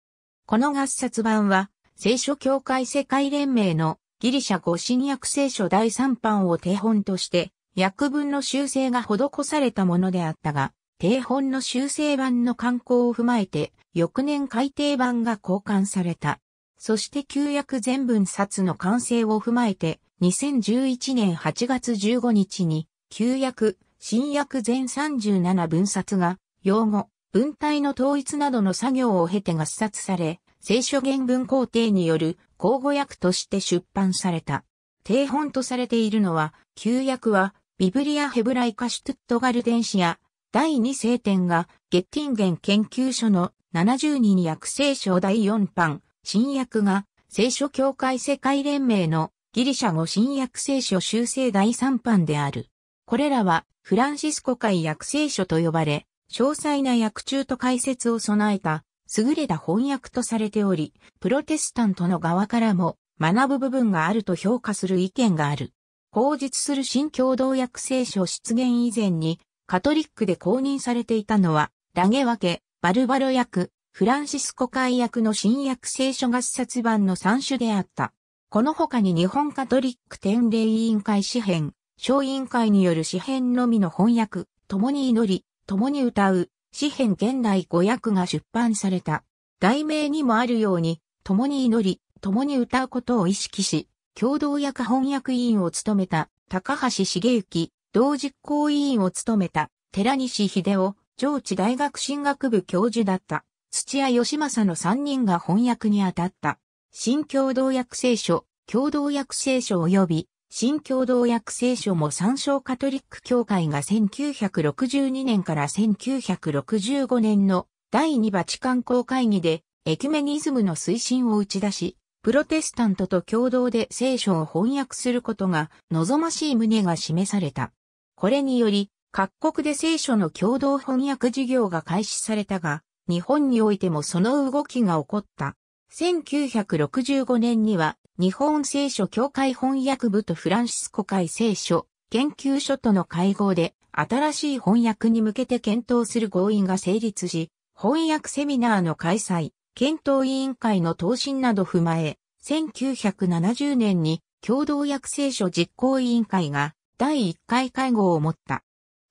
この合冊版は聖書協会世界連盟のギリシャ語新約聖書第3版を手本として訳文の修正が施されたものであったが、定本の修正版の刊行を踏まえて、翌年改訂版が交換された。そして旧約全文冊の完成を踏まえて、2011年8月15日に、旧約、新約全37文冊が、用語、文体の統一などの作業を経て合冊され、聖書原文工程による交互訳として出版された。定本とされているのは、旧約は、ビブリア・ヘブライカ・シュトゥットガルデンシア、第2聖典がゲッティンゲン研究所の72に訳聖書第4版、新訳が聖書協会世界連盟のギリシャ語新訳聖書修正第3版である。これらはフランシスコ会訳聖書と呼ばれ、詳細な訳中と解説を備えた優れた翻訳とされており、プロテスタントの側からも学ぶ部分があると評価する意見がある。口述する新共同訳聖書出現以前に、カトリックで公認されていたのは、ラゲワケ、バルバロ役、フランシスコ会役の新約聖書合冊版の3種であった。この他に日本カトリック典礼委員会詩編、小委員会による詩編のみの翻訳、共に祈り、共に歌う、詩編現代語訳が出版された。題名にもあるように、共に祈り、共に歌うことを意識し、共同訳翻訳委員を務めた高橋茂之、同実行委員を務めた寺西秀夫、上智大学進学部教授だった土屋義正の3人が翻訳に当たった。新共同訳聖書、共同訳聖書及び新共同訳聖書も参照カトリック教会が1962年から1965年の第2バチカン公会議でエキュメニズムの推進を打ち出し、プロテスタントと共同で聖書を翻訳することが望ましい旨が示された。これにより、各国で聖書の共同翻訳事業が開始されたが、日本においてもその動きが起こった。1965年には、日本聖書協会翻訳部とフランシスコ会聖書研究所との会合で、新しい翻訳に向けて検討する合意が成立し、翻訳セミナーの開催、検討委員会の答申など踏まえ、1970年に共同訳聖書実行委員会が第1回会合を持った。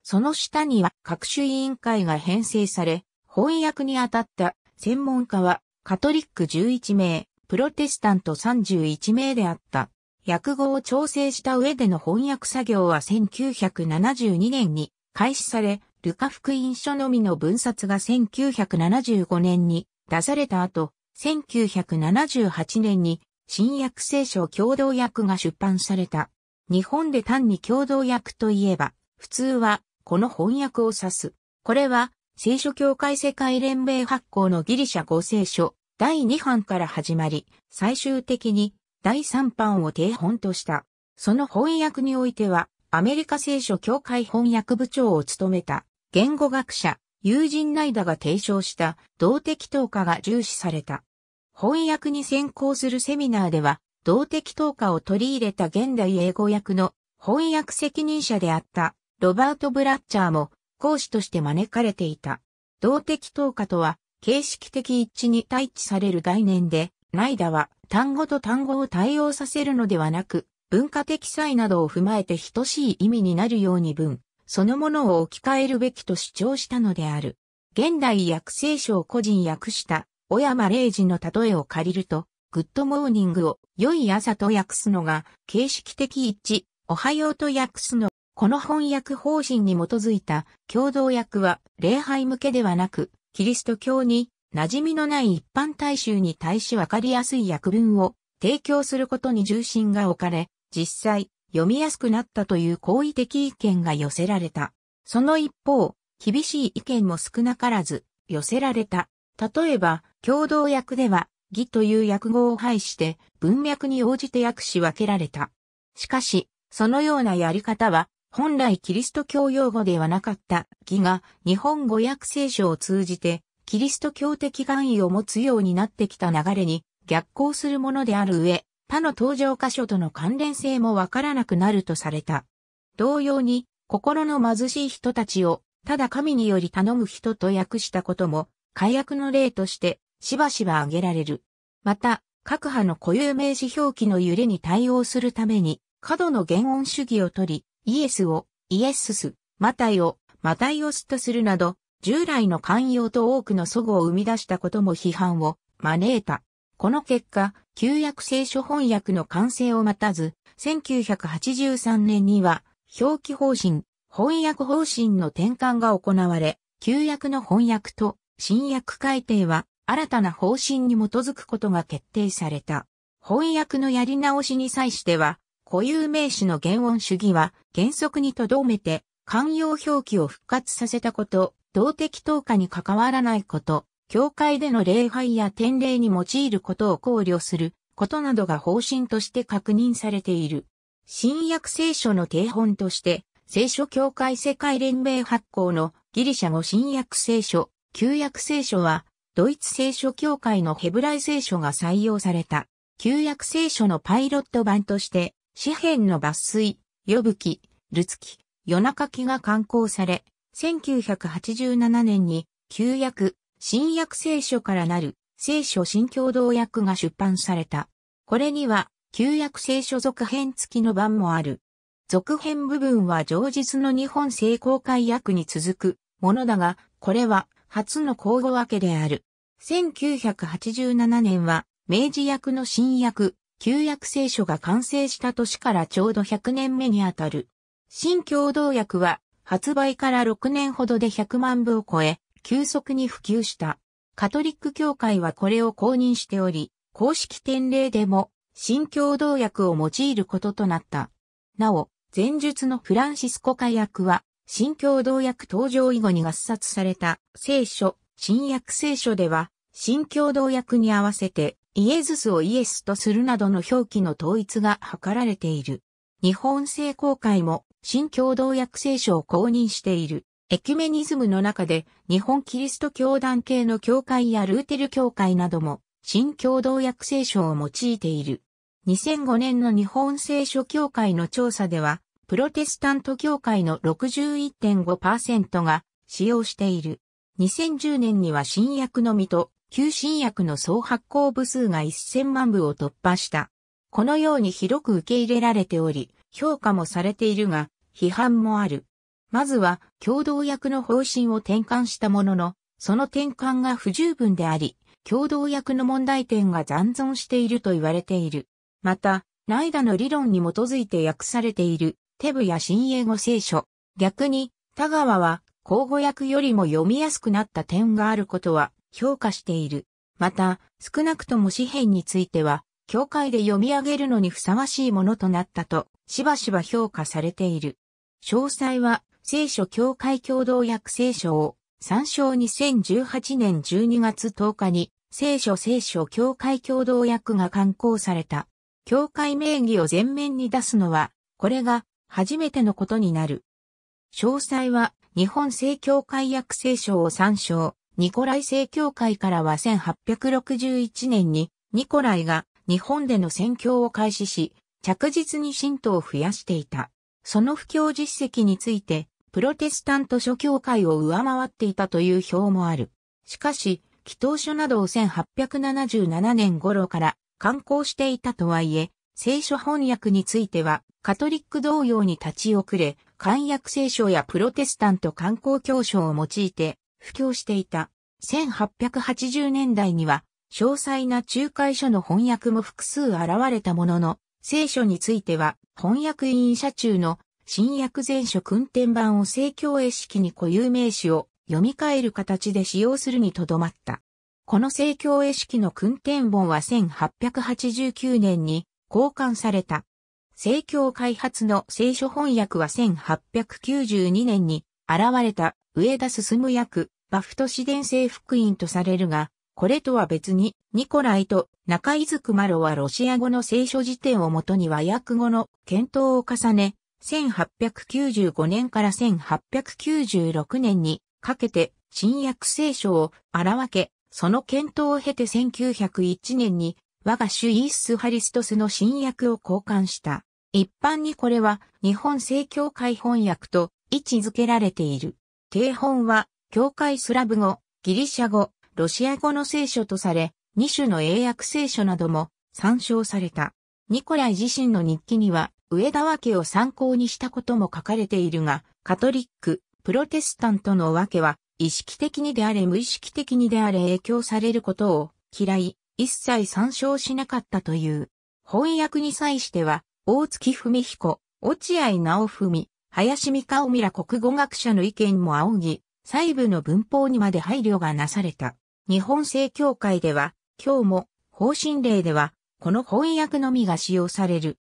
その下には各種委員会が編成され、翻訳に当たった専門家はカトリック11名、プロテスタント31名であった。訳語を調整した上での翻訳作業は1972年に開始され、ルカ福音書のみの文冊が1975年に出された後、1978年に新約聖書共同訳が出版された。日本で単に共同訳といえば、普通は、この翻訳を指す。これは、聖書協会世界連盟発行のギリシャ合聖書第2版から始まり、最終的に第3版を定本とした。その翻訳においては、アメリカ聖書協会翻訳部長を務めた言語学者、友人ナイダが提唱した動的投下が重視された。翻訳に先行するセミナーでは、動的投下を取り入れた現代英語訳の翻訳責任者であったロバート・ブラッチャーも講師として招かれていた。動的投下とは形式的一致に対置される概念で、内田は単語と単語を対応させるのではなく、文化的際などを踏まえて等しい意味になるように文、そのものを置き換えるべきと主張したのである。現代訳聖書を個人訳した小山玲二の例えを借りると、グッドモーニングを良い朝と訳すのが形式的一致、おはようと訳すの。この翻訳方針に基づいた共同訳は礼拝向けではなく、キリスト教に馴染みのない一般大衆に対しわかりやすい訳文を提供することに重心が置かれ、実際読みやすくなったという好意的意見が寄せられた。その一方、厳しい意見も少なからず寄せられた。例えば、共同訳では義という訳語を排して、文脈に応じて訳し分けられた。しかし、そのようなやり方は、本来キリスト教用語ではなかった義が、日本語訳聖書を通じて、キリスト教的含意を持つようになってきた流れに、逆行するものである上、他の登場箇所との関連性もわからなくなるとされた。同様に、心の貧しい人たちを、ただ神により頼む人と訳したことも、解約の例としてしばしば挙げられる。また、各派の固有名詞表記の揺れに対応するために、過度の原音主義を取り、イエスをイエスス、マタイをマタイオスとするなど、従来の寛容と多くの祖語を生み出したことも批判を招いた。この結果、旧約聖書翻訳の完成を待たず、1983年には、表記方針、翻訳方針の転換が行われ、旧約の翻訳と新約改定は新たな方針に基づくことが決定された。翻訳のやり直しに際しては、固有名詞の原音主義は原則にとどめて、慣用表記を復活させたこと、動的投下に関わらないこと、教会での礼拝や典礼に用いることを考慮することなどが方針として確認されている。新約聖書の定本として、聖書教会世界連盟発行のギリシャ語新約聖書、旧約聖書はドイツ聖書協会のヘブライ聖書が採用された、旧約聖書のパイロット版として、詩篇の抜粋、呼ぶ記、ルツキ、夜中記が刊行され、1987年に、旧約、新約聖書からなる、聖書新共同訳が出版された。これには、旧約聖書続編付きの版もある。続編部分は上日の日本聖公会訳に続くものだが、これは初の交互分けである。1987年は、明治役の新役、旧約聖書が完成した年からちょうど100年目にあたる。新共同訳は、発売から6年ほどで100万部を超え、急速に普及した。カトリック教会はこれを公認しており、公式典礼でも、新共同訳を用いることとなった。なお、前述のフランシスコ会役は、新共同訳登場以後に合冊された聖書、新約聖書では、新共同訳に合わせてイエズスをイエスとするなどの表記の統一が図られている。日本聖公会も新共同訳聖書を公認している。エキュメニズムの中で日本キリスト教団系の教会やルーテル教会なども新共同訳聖書を用いている。2005年の日本聖書協会の調査ではプロテスタント教会の61.5%が使用している。2010年には新薬のみと旧新薬の総発行部数が1000万部を突破した。このように広く受け入れられており、評価もされているが、批判もある。まずは、共同薬の方針を転換したものの、その転換が不十分であり、共同薬の問題点が残存していると言われている。また、内田の理論に基づいて訳されているテブや新英語聖書。逆に、田川は、口語訳よりも読みやすくなった点があることは評価している。また、少なくとも詩編については、教会で読み上げるのにふさわしいものとなったと、しばしば評価されている。詳細は、聖書教会共同訳聖書を、参照2018年12月10日に、聖書聖書教会共同訳が刊行された。教会名義を前面に出すのは、これが初めてのことになる。詳細は日本正教会約聖書を参照。ニコライ正教会からは1861年にニコライが日本での宣教を開始し、着実に信徒を増やしていた。その布教実績について、プロテスタント諸教会を上回っていたという表もある。しかし、祈祷書などを1877年頃から刊行していたとはいえ、聖書翻訳については、カトリック同様に立ち遅れ、漢訳聖書やプロテスタント観光教書を用いて、布教していた。1880年代には、詳細な仲介書の翻訳も複数現れたものの、聖書については、翻訳員社中の新約全書訓典版を聖教絵式に固有名詞を読み替える形で使用するにとどまった。この聖教絵式の訓典本は1889年に交換された。聖教開発の聖書翻訳は1892年に現れた上田進役、バフト市伝聖福音とされるが、これとは別に、ニコライと中井づくまろはロシア語の聖書辞典をもとに和訳語の検討を重ね、1895年から1896年にかけて新約聖書を荒分け、その検討を経て1901年に我が主イース・ハリストスの新訳を交換した。一般にこれは日本正教会翻訳と位置づけられている。定本は、教会スラブ語、ギリシャ語、ロシア語の聖書とされ、二種の英訳聖書なども参照された。ニコライ自身の日記には、上田和家を参考にしたことも書かれているが、カトリック、プロテスタントの和家は、意識的にであれ無意識的にであれ影響されることを嫌い、一切参照しなかったという。翻訳に際しては、大月文彦、落合直文、林美香美ら国語学者の意見も仰ぎ、細部の文法にまで配慮がなされた。日本正教会では、今日も、方針例では、この翻訳のみが使用される。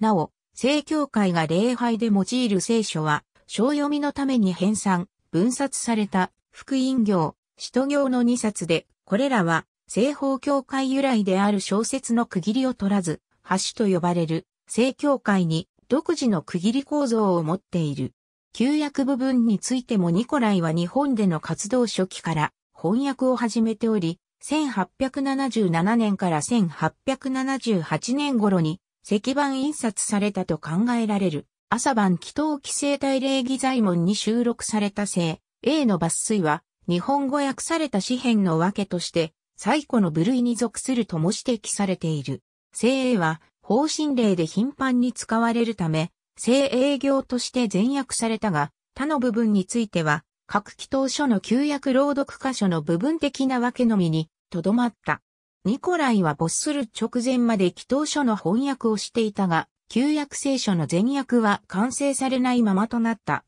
なお、正教会が礼拝で用いる聖書は、小読みのために編纂、分冊された、福音行、使徒行の2冊で、これらは、西方教会由来である小説の区切りを取らず、橋と呼ばれる、正教会に独自の区切り構造を持っている。旧約部分についてもニコライは日本での活動初期から翻訳を始めており、1877年から1878年頃に石版印刷されたと考えられる。朝晩祈祷規制大礼儀左門に収録された聖 A の抜粋は日本語訳された詩編の訳として最古の部類に属するとも指摘されている。精英は方針令で頻繁に使われるため、精英業として前訳されたが、他の部分については、各祈祷書の旧約朗読箇所の部分的なわけのみに、とどまった。ニコライは没する直前まで祈祷書の翻訳をしていたが、旧約聖書の前訳は完成されないままとなった。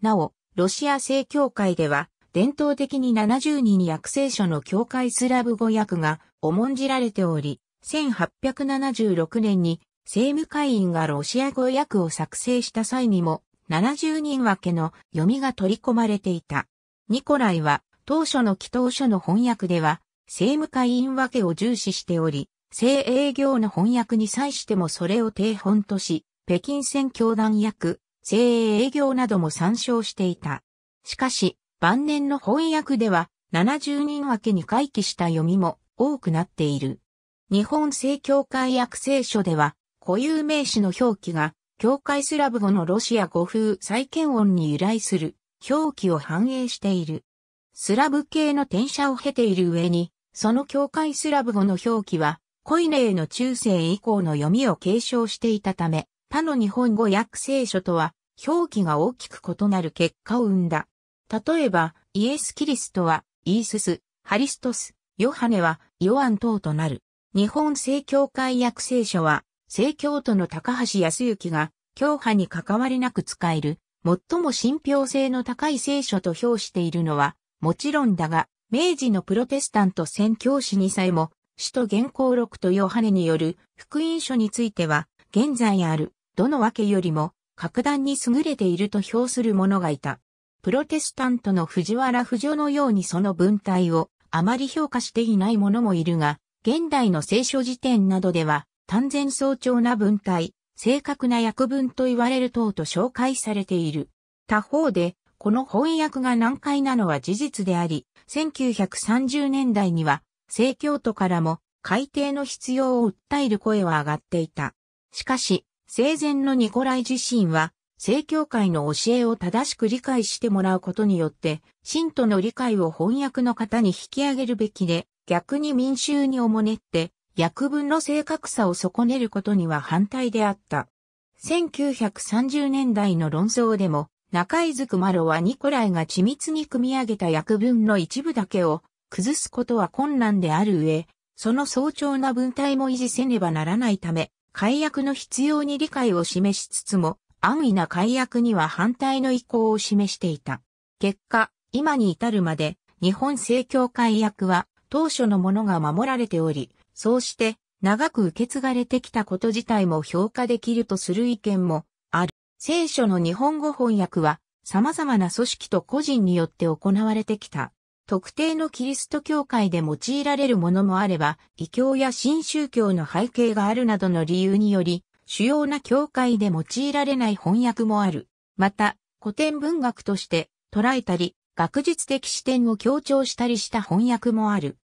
なお、ロシア正教会では、伝統的に70人訳聖書の教会スラブ語訳が重んじられており、1876年に政務会員がロシア語訳を作成した際にも70人分けの読みが取り込まれていた。ニコライは当初の祈祷書の翻訳では政務会員分けを重視しており、政営業の翻訳に際してもそれを定本とし、北京戦教団役、政営業なども参照していた。しかし、晩年の翻訳では、70人分けに回帰した読みも多くなっている。日本正教会訳聖書では、固有名詞の表記が、教会スラブ語のロシア語風再建音に由来する表記を反映している。スラブ系の転写を経ている上に、その教会スラブ語の表記は、コイネーの中世以降の読みを継承していたため、他の日本語訳聖書とは、表記が大きく異なる結果を生んだ。例えば、イエス・キリストは、イースス、ハリストス、ヨハネは、ヨアン等となる。日本正教会約聖書は、正教徒の高橋康之が、教派に関わりなく使える、最も信憑性の高い聖書と評しているのは、もちろんだが、明治のプロテスタント宣教師にさえも、使徒原稿録とヨハネによる福音書については、現在ある、どのわけよりも、格段に優れていると評する者がいた。プロテスタントの藤原不女のようにその文体をあまり評価していない者もいるが、現代の聖書辞典などでは、単然早朝な文体、正確な訳文と言われる等と紹介されている。他方で、この翻訳が難解なのは事実であり、1930年代には、聖教徒からも改定の必要を訴える声は上がっていた。しかし、生前のニコライ自身は、正教会の教えを正しく理解してもらうことによって、信徒の理解を翻訳の方に引き上げるべきで、逆に民衆におもねって、訳文の正確さを損ねることには反対であった。1930年代の論争でも、中井くマロはニコライが緻密に組み上げた訳文の一部だけを崩すことは困難である上、その早朝な文体も維持せねばならないため、解約の必要に理解を示しつつも、安易な解約には反対の意向を示していた。結果、今に至るまで日本正教会約は当初のものが守られており、そうして長く受け継がれてきたこと自体も評価できるとする意見もある。聖書の日本語翻訳は様々な組織と個人によって行われてきた。特定のキリスト教会で用いられるものもあれば、異教や新宗教の背景があるなどの理由により、主要な教会で用いられない翻訳もある。また、古典文学として捉えたり、学術的視点を強調したりした翻訳もある。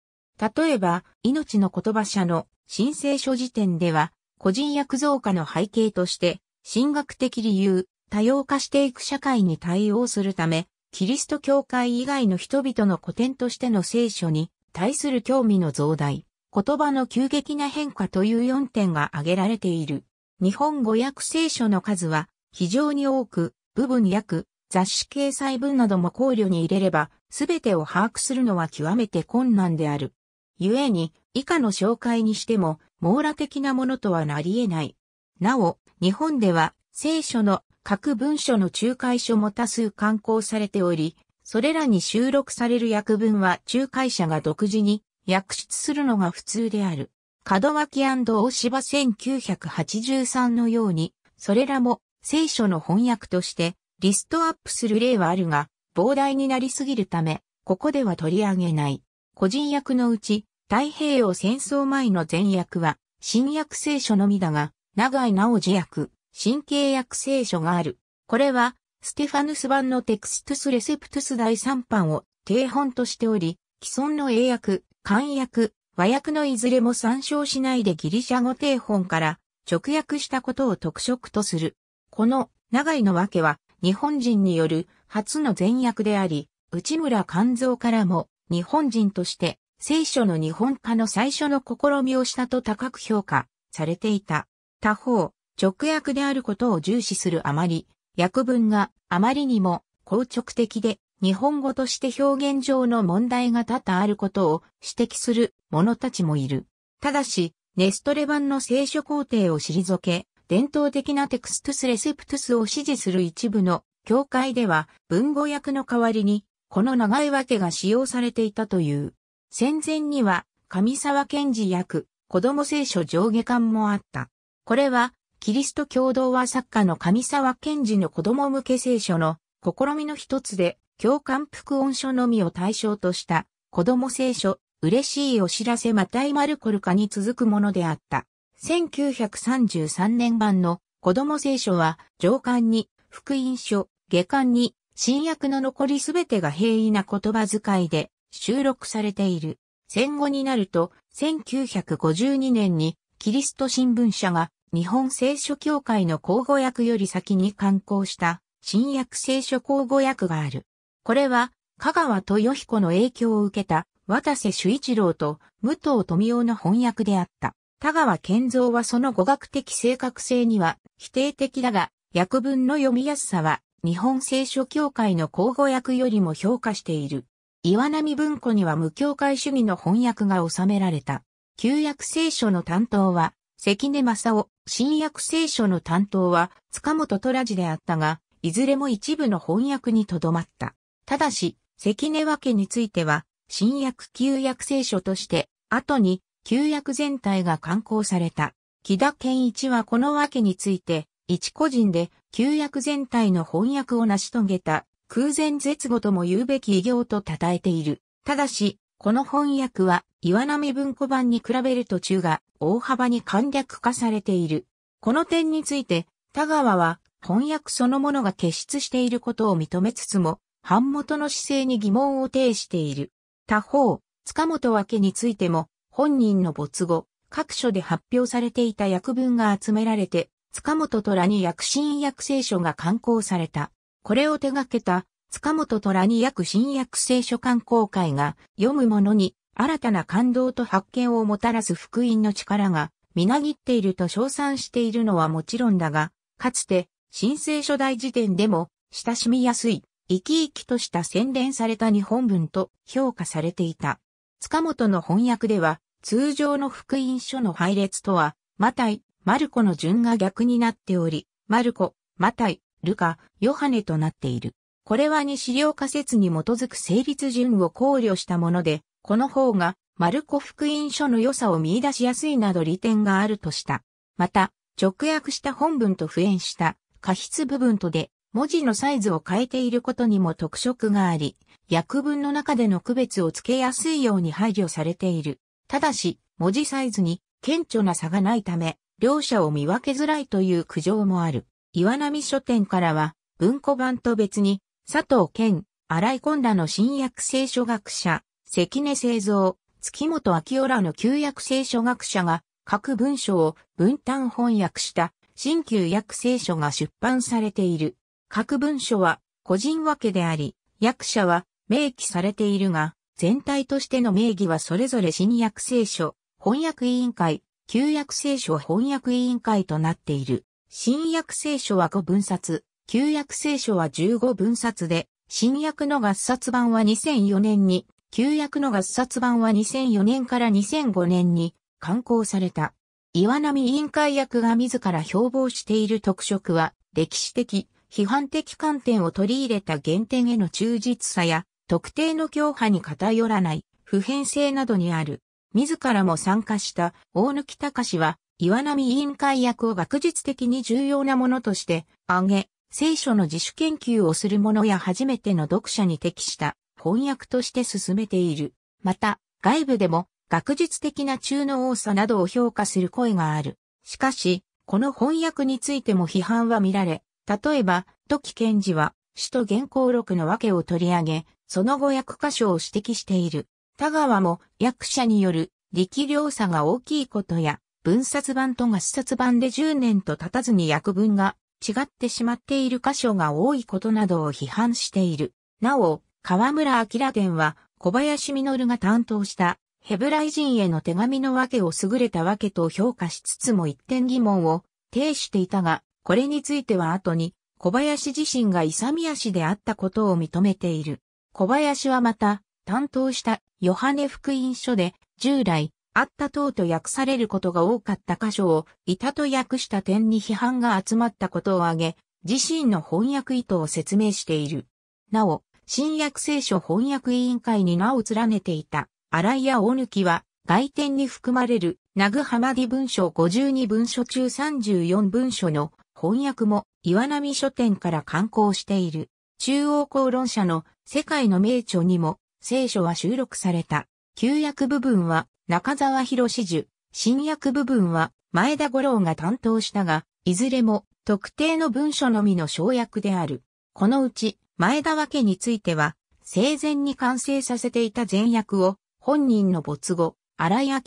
例えば、命の言葉社の申請書時点では、個人役増加の背景として、神学的理由、多様化していく社会に対応するため、キリスト教会以外の人々の古典としての聖書に対する興味の増大、言葉の急激な変化という4点が挙げられている。日本語訳聖書の数は非常に多く、部分訳、雑誌掲載文なども考慮に入れれば、すべてを把握するのは極めて困難である。故に、以下の紹介にしても、網羅的なものとはなり得ない。なお、日本では、聖書の各文書の仲介書も多数刊行されており、それらに収録される訳文は仲介者が独自に訳出するのが普通である。門脇大芝1983のように、それらも聖書の翻訳としてリストアップする例はあるが、膨大になりすぎるため、ここでは取り上げない。個人訳のうち、太平洋戦争前の前訳は、新約聖書のみだが、長井直治訳、新契約聖書がある。これは、ステファヌス版のテクストスレセプトス第3版を定本としており、既存の英訳、漢訳、和訳のいずれも参照しないでギリシャ語定本から直訳したことを特色とする。この長井のわけは日本人による初の全訳であり、内村勘蔵からも日本人として聖書の日本化の最初の試みをしたと高く評価されていた。他方、直訳であることを重視するあまり、訳文があまりにも硬直的で日本語として表現上の問題が多々あることを指摘する者たちもいる。ただし、ネストレ版の聖書工程を退け、伝統的なテクストゥスレセプトゥスを支持する一部の教会では文語訳の代わりにこの長い訳が使用されていたという。戦前には上沢賢治訳子供聖書上下巻もあった。これはキリスト教同和作家の上沢賢治の子供向け聖書の試みの一つで教官副音書のみを対象とした、子供聖書、嬉しいお知らせまたイ・マルコルカに続くものであった。1933年版の子供聖書は、上巻に、福音書、下巻に、新約の残りすべてが平易な言葉遣いで収録されている。戦後になると、1952年にキリスト新聞社が日本聖書協会の交互訳より先に刊行した新約聖書交互訳がある。これは、香川豊彦の影響を受けた、渡瀬修一郎と武藤富夫の翻訳であった。田川健三はその語学的正確性には否定的だが、訳文の読みやすさは日本聖書協会の口語訳よりも評価している。岩波文庫には無教会主義の翻訳が収められた。旧約聖書の担当は関根正夫、新約聖書の担当は塚本虎次であったが、いずれも一部の翻訳にとどまった。ただし、関根分けについては、新約旧約聖書として、後に旧約全体が刊行された。木田健一はこの分けについて、一個人で旧約全体の翻訳を成し遂げた、空前絶後とも言うべき偉業と称えている。ただし、この翻訳は岩波文庫版に比べると中が大幅に簡略化されている。この点について、田川は翻訳そのものが傑出していることを認めつつも、版元の姿勢に疑問を呈している。他方、塚本明についても、本人の没後、各所で発表されていた訳文が集められて、塚本虎に薬新薬聖書が刊行された。これを手掛けた、塚本虎に薬新薬聖書刊行会が、読む者に、新たな感動と発見をもたらす福音の力が、みなぎっていると称賛しているのはもちろんだが、かつて、新聖書大辞典でも、親しみやすい、生き生きとした洗練された日本文と評価されていた。塚本の翻訳では、通常の福音書の配列とは、マタイ、マルコの順が逆になっており、マルコ、マタイ、ルカ、ヨハネとなっている。これは二資料仮説に基づく成立順を考慮したもので、この方が、マルコ福音書の良さを見出しやすいなど利点があるとした。また、直訳した本文と付演した過筆部分とで、文字のサイズを変えていることにも特色があり、訳文の中での区別をつけやすいように配慮されている。ただし、文字サイズに顕著な差がないため、両者を見分けづらいという苦情もある。岩波書店からは、文庫版と別に、佐藤健、荒井今らの新約聖書学者、関根製造、月本明夫らの旧約聖書学者が、各文書を分担翻訳した、新旧約聖書が出版されている。各文書は個人分けであり、訳者は明記されているが、全体としての名義はそれぞれ新約聖書、翻訳委員会、旧約聖書翻訳委員会となっている。新約聖書は5分冊、旧約聖書は15分冊で、新約の合冊版は2004年に、旧約の合冊版は2004年から2005年に刊行された。岩波委員会役が自ら標榜している特色は、歴史的、批判的観点を取り入れた原点への忠実さや、特定の教派に偏らない普遍性などにある。自らも参加した大貫隆は、岩波委員会役を学術的に重要なものとして挙げ、聖書の自主研究をする者や初めての読者に適した翻訳として進めている。また、外部でも学術的な中の多さなどを評価する声がある。しかし、この翻訳についても批判は見られ、例えば、時賢治は、首都原稿録の訳を取り上げ、その後訳箇所を指摘している。田川も訳者による力量差が大きいことや、分冊版と合冊版で10年と経たずに訳文が違ってしまっている箇所が多いことなどを批判している。なお、河村明伝は小林実が担当したヘブライ人への手紙の訳を優れた訳と評価しつつも一点疑問を呈していたが、これについては後に、小林自身が勇み足であったことを認めている。小林はまた、担当したヨハネ福音書で、従来、あった党と訳されることが多かった箇所を、いたと訳した点に批判が集まったことを挙げ、自身の翻訳意図を説明している。なお、新約聖書翻訳委員会に名を連ねていた、荒井や大貫は、外典に含まれる、ナグハマディ文書52文書中34文書の翻訳も岩波書店から刊行している。中央公論社の世界の名著にも聖書は収録された。旧約部分は中沢博士樹、新約部分は前田五郎が担当したが、いずれも特定の文書のみの省略である。このうち前田和家については、生前に完成させていた前役を本人の没後、荒井明、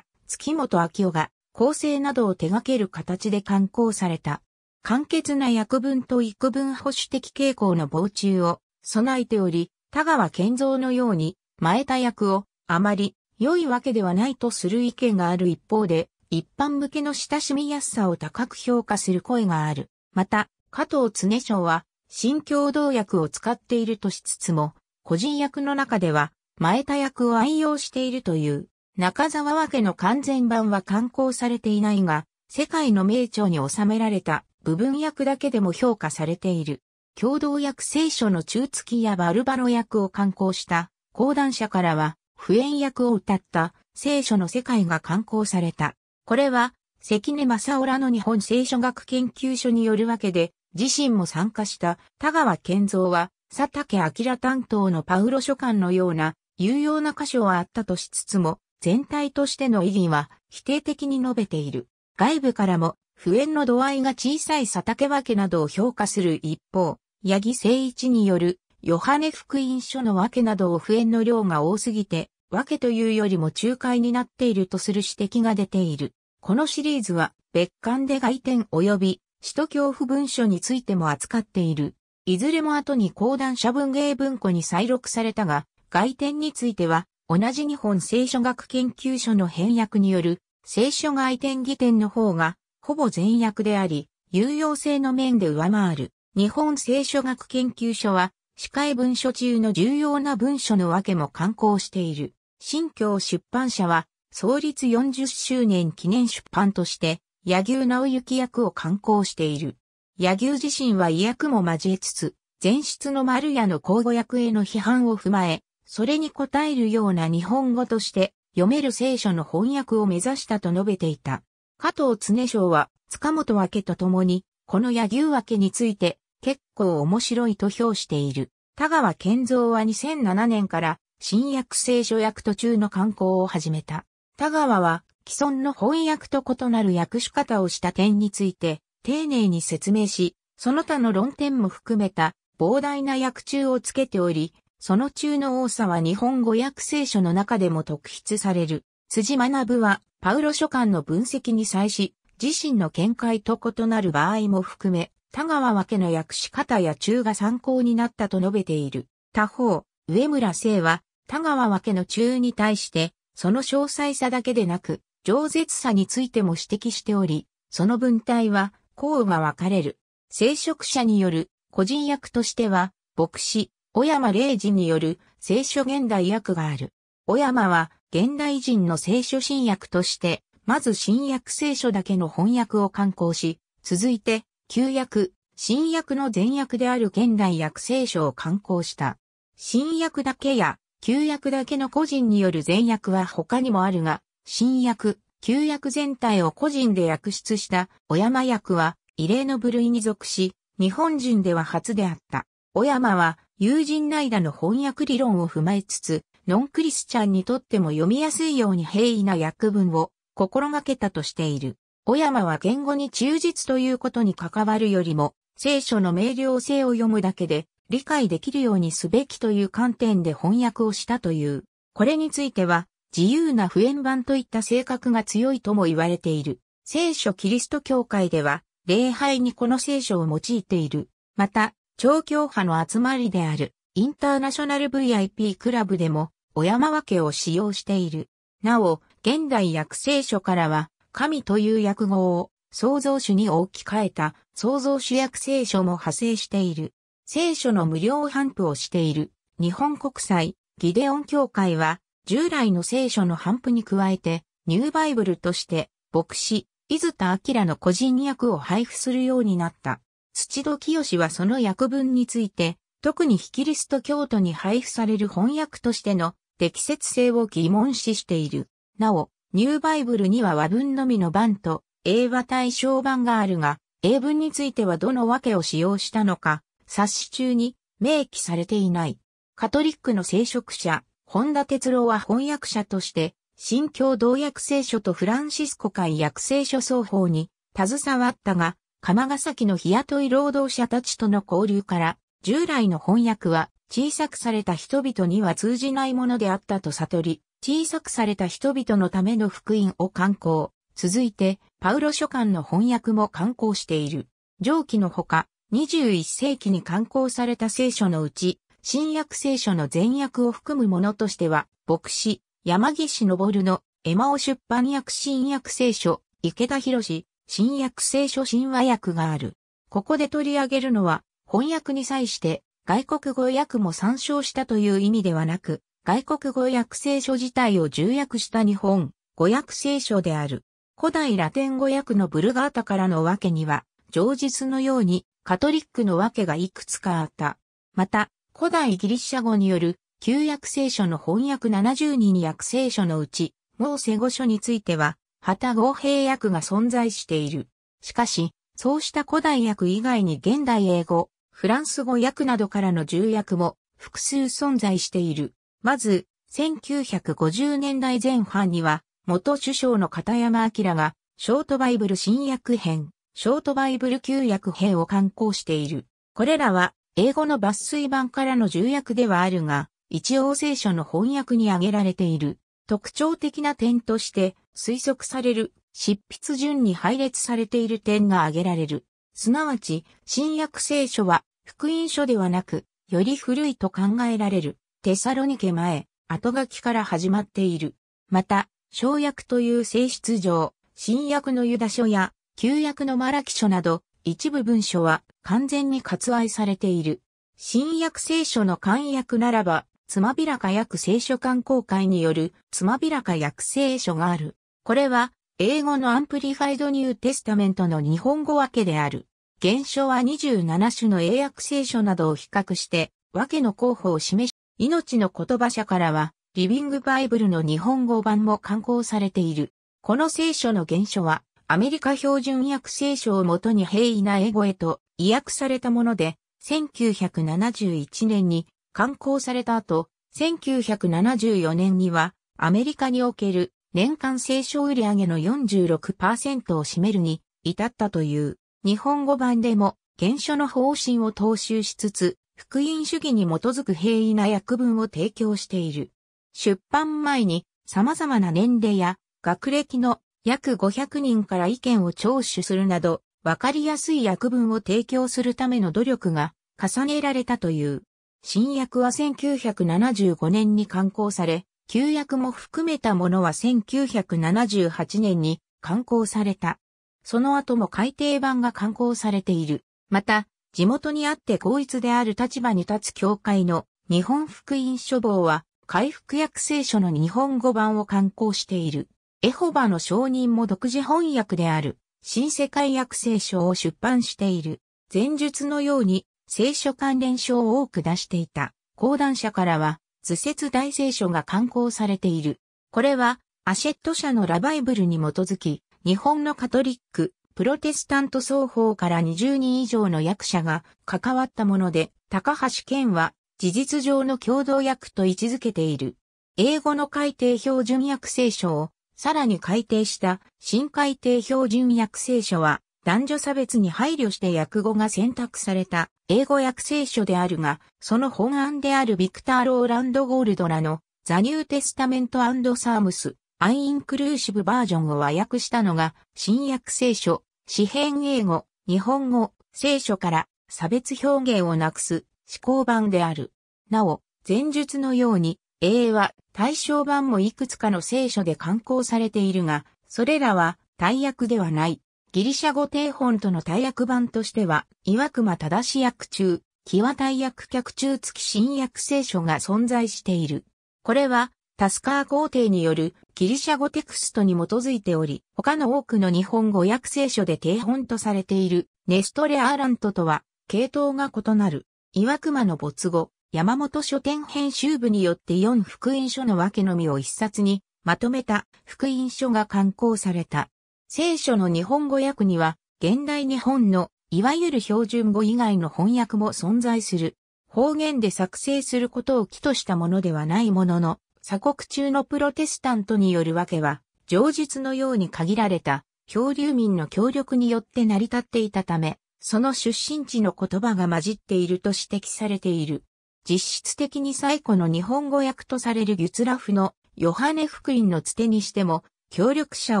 月本明夫が構成などを手掛ける形で刊行された。簡潔な訳文と幾分保守的傾向の傍中を備えており、田川健造のように、前田役をあまり良いわけではないとする意見がある一方で、一般向けの親しみやすさを高く評価する声がある。また、加藤常章は、新共同役を使っているとしつつも、個人役の中では、前田役を愛用しているという、中沢和家の完全版は刊行されていないが、世界の名著に収められた部分訳だけでも評価されている。共同訳聖書の中月やバルバロ訳を刊行した講談社からは、不縁訳を歌った聖書の世界が刊行された。これは、関根正夫らの日本聖書学研究所によるわけで、自身も参加した田川健三は、佐竹明担当のパウロ書簡のような有用な箇所はあったとしつつも、全体としての意義は否定的に述べている。外部からも不縁の度合いが小さい佐竹分けなどを評価する一方、八木誠一による、ヨハネ福音書の分けなどを不縁の量が多すぎて、分けというよりも仲介になっているとする指摘が出ている。このシリーズは、別館で外典及び、使徒教父文書についても扱っている。いずれも後に講談社文芸文庫に再録されたが、外典については、同じ日本聖書学研究所の翻訳による、聖書外典義典の方が、ほぼ全訳であり、有用性の面で上回る。日本聖書学研究所は、司会文書中の重要な文書の訳も刊行している。新教出版社は、創立40周年記念出版として、柳生直行役を刊行している。柳生自身は意訳も交えつつ、前出の丸屋の交互訳への批判を踏まえ、それに応えるような日本語として、読める聖書の翻訳を目指したと述べていた。加藤常章は、塚本明と共に、この野牛明について、結構面白いと評している。田川健三は2007年から新約聖書訳途中の刊行を始めた。田川は既存の翻訳と異なる訳し方をした点について丁寧に説明し、その他の論点も含めた膨大な訳中をつけており、その中の多さは日本語訳聖書の中でも特筆される。辻学は、パウロ書簡の分析に際し、自身の見解と異なる場合も含め、田川分けの訳し方や中が参考になったと述べている。他方、上村聖は、田川分けの中に対して、その詳細さだけでなく、饒舌さについても指摘しており、その文体は、項が分かれる。聖職者による、個人役としては、牧師、小山霊二による聖書現代役がある。小山は、現代人の聖書新訳として、まず新約聖書だけの翻訳を刊行し、続いて、旧約、新約の前訳である現代訳聖書を刊行した。新約だけや、旧約だけの個人による前訳は他にもあるが、新約、旧約全体を個人で訳出した小山訳は異例の部類に属し、日本人では初であった。小山は友人内田の翻訳理論を踏まえつつ、ノンクリスチャンにとっても読みやすいように平易な訳文を心がけたとしている。小山は言語に忠実ということに関わるよりも、聖書の明瞭性を読むだけで理解できるようにすべきという観点で翻訳をしたという。これについては、自由な普遍版といった性格が強いとも言われている。聖書キリスト教会では、礼拝にこの聖書を用いている。また、超教派の集まりである、インターナショナル VIP クラブでも、小山分けを使用している。なお、現代訳聖書からは、神という訳語を創造主に置き換えた創造主訳聖書も派生している。聖書の無料頒布をしている日本国際ギデオン協会は従来の聖書の頒布に加えてニューバイブルとして牧師、伊豆田明の個人訳を配布するようになった。土戸清はその訳文について特にヒキリスト教徒に配布される翻訳としての適切性を疑問視している。なお、ニューバイブルには和文のみの版と英和対象版があるが、英文についてはどの訳を使用したのか、冊子中に明記されていない。カトリックの聖職者、本田哲郎は翻訳者として、新教同訳聖書とフランシスコ会訳聖書双方に携わったが、釜ヶ崎の日雇い労働者たちとの交流から、従来の翻訳は小さくされた人々には通じないものであったと悟り、小さくされた人々のための福音を刊行。続いて、パウロ書簡の翻訳も刊行している。上記のほか、21世紀に刊行された聖書のうち、新約聖書の全訳を含むものとしては、牧師、山岸昇の、エマオ出版訳新約聖書、池田博士、新約聖書神話訳がある。ここで取り上げるのは、翻訳に際して、外国語訳も参照したという意味ではなく、外国語訳聖書自体を重訳した日本語訳聖書である。古代ラテン語訳のブルガータからの訳には、常日のようにカトリックの訳がいくつかあった。また、古代ギリシャ語による旧約聖書の翻訳72に訳聖書のうち、モーセ語書については、旗語兵訳が存在している。しかし、そうした古代訳以外に現代英語、フランス語訳などからの重訳も複数存在している。まず、1950年代前半には、元首相の片山明が、ショートバイブル新訳編、ショートバイブル旧訳編を刊行している。これらは、英語の抜粋版からの重訳ではあるが、一応聖書の翻訳に挙げられている。特徴的な点として推測される執筆順に配列されている点が挙げられる。すなわち、新約聖書は、福音書ではなく、より古いと考えられる、テサロニケ前、後書きから始まっている。また、小約という性質上、新約のユダ書や、旧約のマラキ書など、一部文書は完全に割愛されている。新約聖書の簡約ならば、つまびらか約聖書観光会によるつまびらか約聖書がある。これは英語のアンプリファイドニューテスタメントの日本語訳である。原書は27種の英訳聖書などを比較して、訳の候補を示し、命の言葉社からは、リビングバイブルの日本語版も刊行されている。この聖書の原書は、アメリカ標準訳聖書をもとに平易な英語へと意訳されたもので、1971年に刊行された後、1974年にはアメリカにおける年間清書売上の46%を占めるに至ったという、日本語版でも原書の方針を踏襲しつつ、福音主義に基づく平易な訳文を提供している。出版前に様々な年齢や学歴の約500人から意見を聴取するなど、わかりやすい訳文を提供するための努力が重ねられたという。新訳は1975年に刊行され、旧約も含めたものは1978年に刊行された。その後も改訂版が刊行されている。また、地元にあって合一である立場に立つ教会の日本福音書房は、回復約聖書の日本語版を刊行している。エホバの証人も独自翻訳である、新世界約聖書を出版している。前述のように、聖書関連書を多く出していた。講談社からは、図説大聖書が刊行されている。これは、アシェット社のラバイブルに基づき、日本のカトリック、プロテスタント双方から20人以上の役者が関わったもので、高橋健は事実上の共同役と位置づけている。英語の改定標準訳聖書をさらに改定した新改定標準訳聖書は男女差別に配慮して訳語が選択された英語訳聖書であるが、その本案であるビクター・ローランド・ゴールドらのザ・ニュー・テスタメント・アンド・サームス、アインクルーシブバージョンを和訳したのが、新約聖書、詩編英語、日本語、聖書から差別表現をなくす思考版である。なお、前述のように、英は対象版もいくつかの聖書で刊行されているが、それらは大役ではない。ギリシャ語定本との大訳版としては、岩熊正し役中、際ワ大訳客中付き新約聖書が存在している。これは、タスカー皇帝によるギリシャ語テクストに基づいており、他の多くの日本語訳聖書で定本とされているネストレアーラントとは、系統が異なる。岩熊の没後、山本書店編集部によって4福音書の分けのみを一冊にまとめた福音書が刊行された。聖書の日本語訳には、現代日本の、いわゆる標準語以外の翻訳も存在する。方言で作成することを起としたものではないものの、鎖国中のプロテスタントによるわけは、上述のように限られた、漂流民の協力によって成り立っていたため、その出身地の言葉が混じっていると指摘されている。実質的に最古の日本語訳とされるギュツラフのヨハネ福音のつてにしても、協力者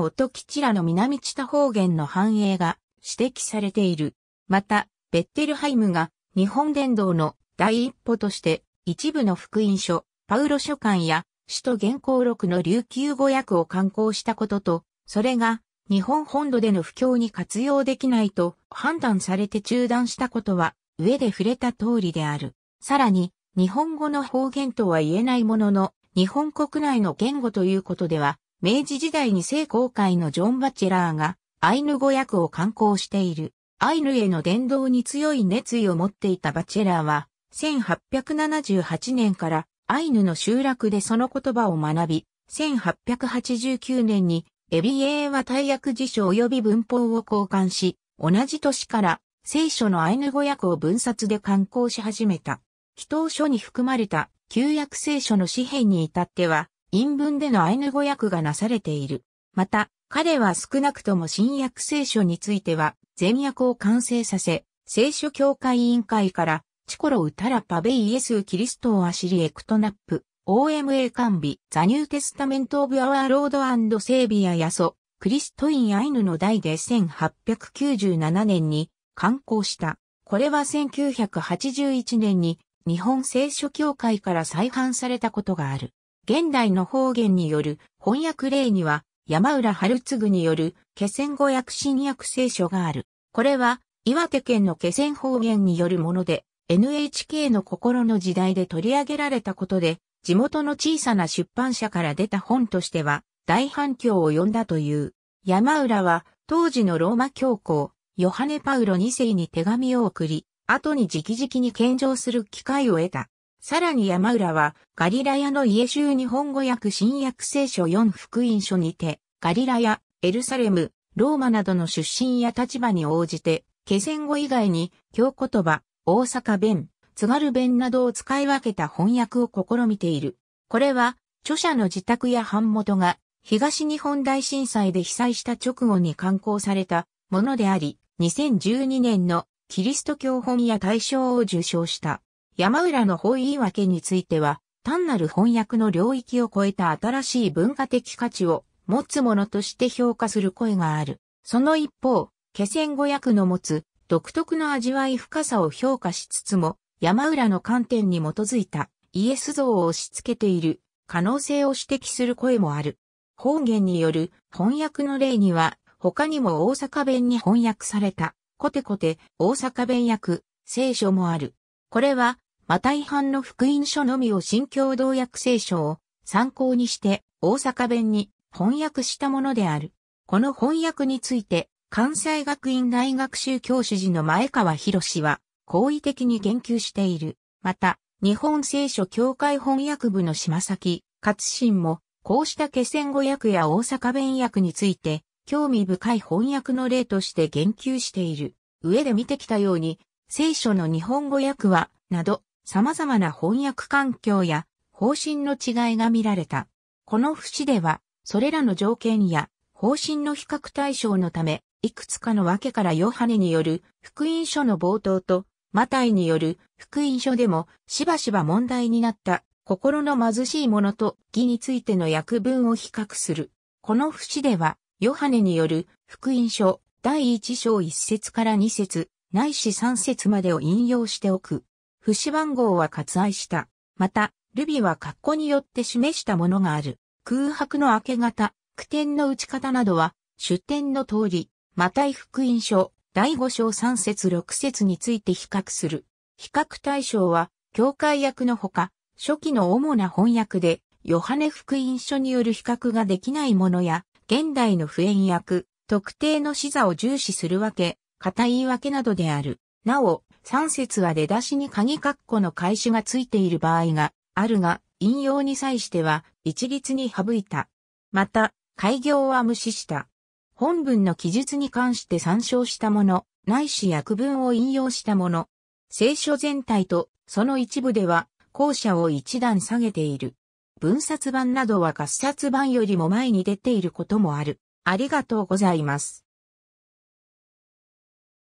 音吉らの南知多方言の繁栄が指摘されている。また、ベッテルハイムが日本伝道の第一歩として一部の福音書、パウロ書簡や首都原稿録の琉球語訳を刊行したことと、それが日本本土での布教に活用できないと判断されて中断したことは上で触れた通りである。さらに、日本語の方言とは言えないものの、日本国内の言語ということでは、明治時代に聖公会のジョン・バチェラーがアイヌ語訳を刊行している。アイヌへの伝道に強い熱意を持っていたバチェラーは、1878年からアイヌの集落でその言葉を学び、1889年にエビエーは大役辞書及び文法を交換し、同じ年から聖書のアイヌ語訳を分冊で刊行し始めた。祈祷書に含まれた旧約聖書の詩篇に至っては、韻文でのアイヌ語訳がなされている。また、彼は少なくとも新約聖書については、全訳を完成させ、聖書協会委員会から、チコロウタラパベイエスキリストをアシリエクトナップ、OMA 完備、ザニューテスタメントオブアワーロードセービアヤソ、クリストインアイヌの代で1897年に刊行した。これは1981年に日本聖書協会から再販されたことがある。現代の方言による翻訳例には山浦春次による気仙語訳新訳聖書がある。これは岩手県の気仙方言によるもので NHK の心の時代で取り上げられたことで地元の小さな出版社から出た本としては大反響を呼んだという。山浦は当時のローマ教皇ヨハネ・パウロ2世に手紙を送り、後に直々に献上する機会を得た。さらに山浦は、ガリラヤの家州日本語訳新約聖書4福音書にて、ガリラヤ、エルサレム、ローマなどの出身や立場に応じて、気仙語以外に、京言葉、大阪弁、津軽弁などを使い分けた翻訳を試みている。これは、著者の自宅や版元が、東日本大震災で被災した直後に刊行されたものであり、2012年のキリスト教本屋大賞を受賞した。山浦の方言い訳については、単なる翻訳の領域を超えた新しい文化的価値を持つものとして評価する声がある。その一方、気仙語訳の持つ独特の味わい深さを評価しつつも、山浦の観点に基づいたイエス像を押し付けている可能性を指摘する声もある。方言による翻訳の例には、他にも大阪弁に翻訳された、コテコテ大阪弁訳、聖書もある。これはマタイ版の福音書のみを新共同訳聖書を参考にして大阪弁に翻訳したものである。この翻訳について、関西学院大学修教主事の前川博士は、好意的に言及している。また、日本聖書協会翻訳部の島崎、勝信も、こうした気仙語訳や大阪弁訳について、興味深い翻訳の例として言及している。上で見てきたように、聖書の日本語訳は、など、様々な翻訳環境や方針の違いが見られた。この節では、それらの条件や方針の比較対象のため、いくつかの訳からヨハネによる福音書の冒頭と、マタイによる福音書でもしばしば問題になった心の貧しい者と義についての訳文を比較する。この節では、ヨハネによる福音書第1章1節から2節、ないし3節までを引用しておく。不死番号は割愛した。また、ルビは格好によって示したものがある。空白の明け方、句点の打ち方などは、出典の通り、またい福音書、第五章三節六節について比較する。比較対象は、教会役のほか、初期の主な翻訳で、ヨハネ福音書による比較ができないものや、現代の不縁訳、特定の死座を重視するわけ、片言い訳などである。なお、3節は出だしに鍵括弧の開始がついている場合があるが、引用に際しては一律に省いた。また、開業は無視した。本文の記述に関して参照したもの、ないし訳文を引用したもの。聖書全体とその一部では、後者を一段下げている。文冊版などは合冊版よりも前に出ていることもある。ありがとうございます。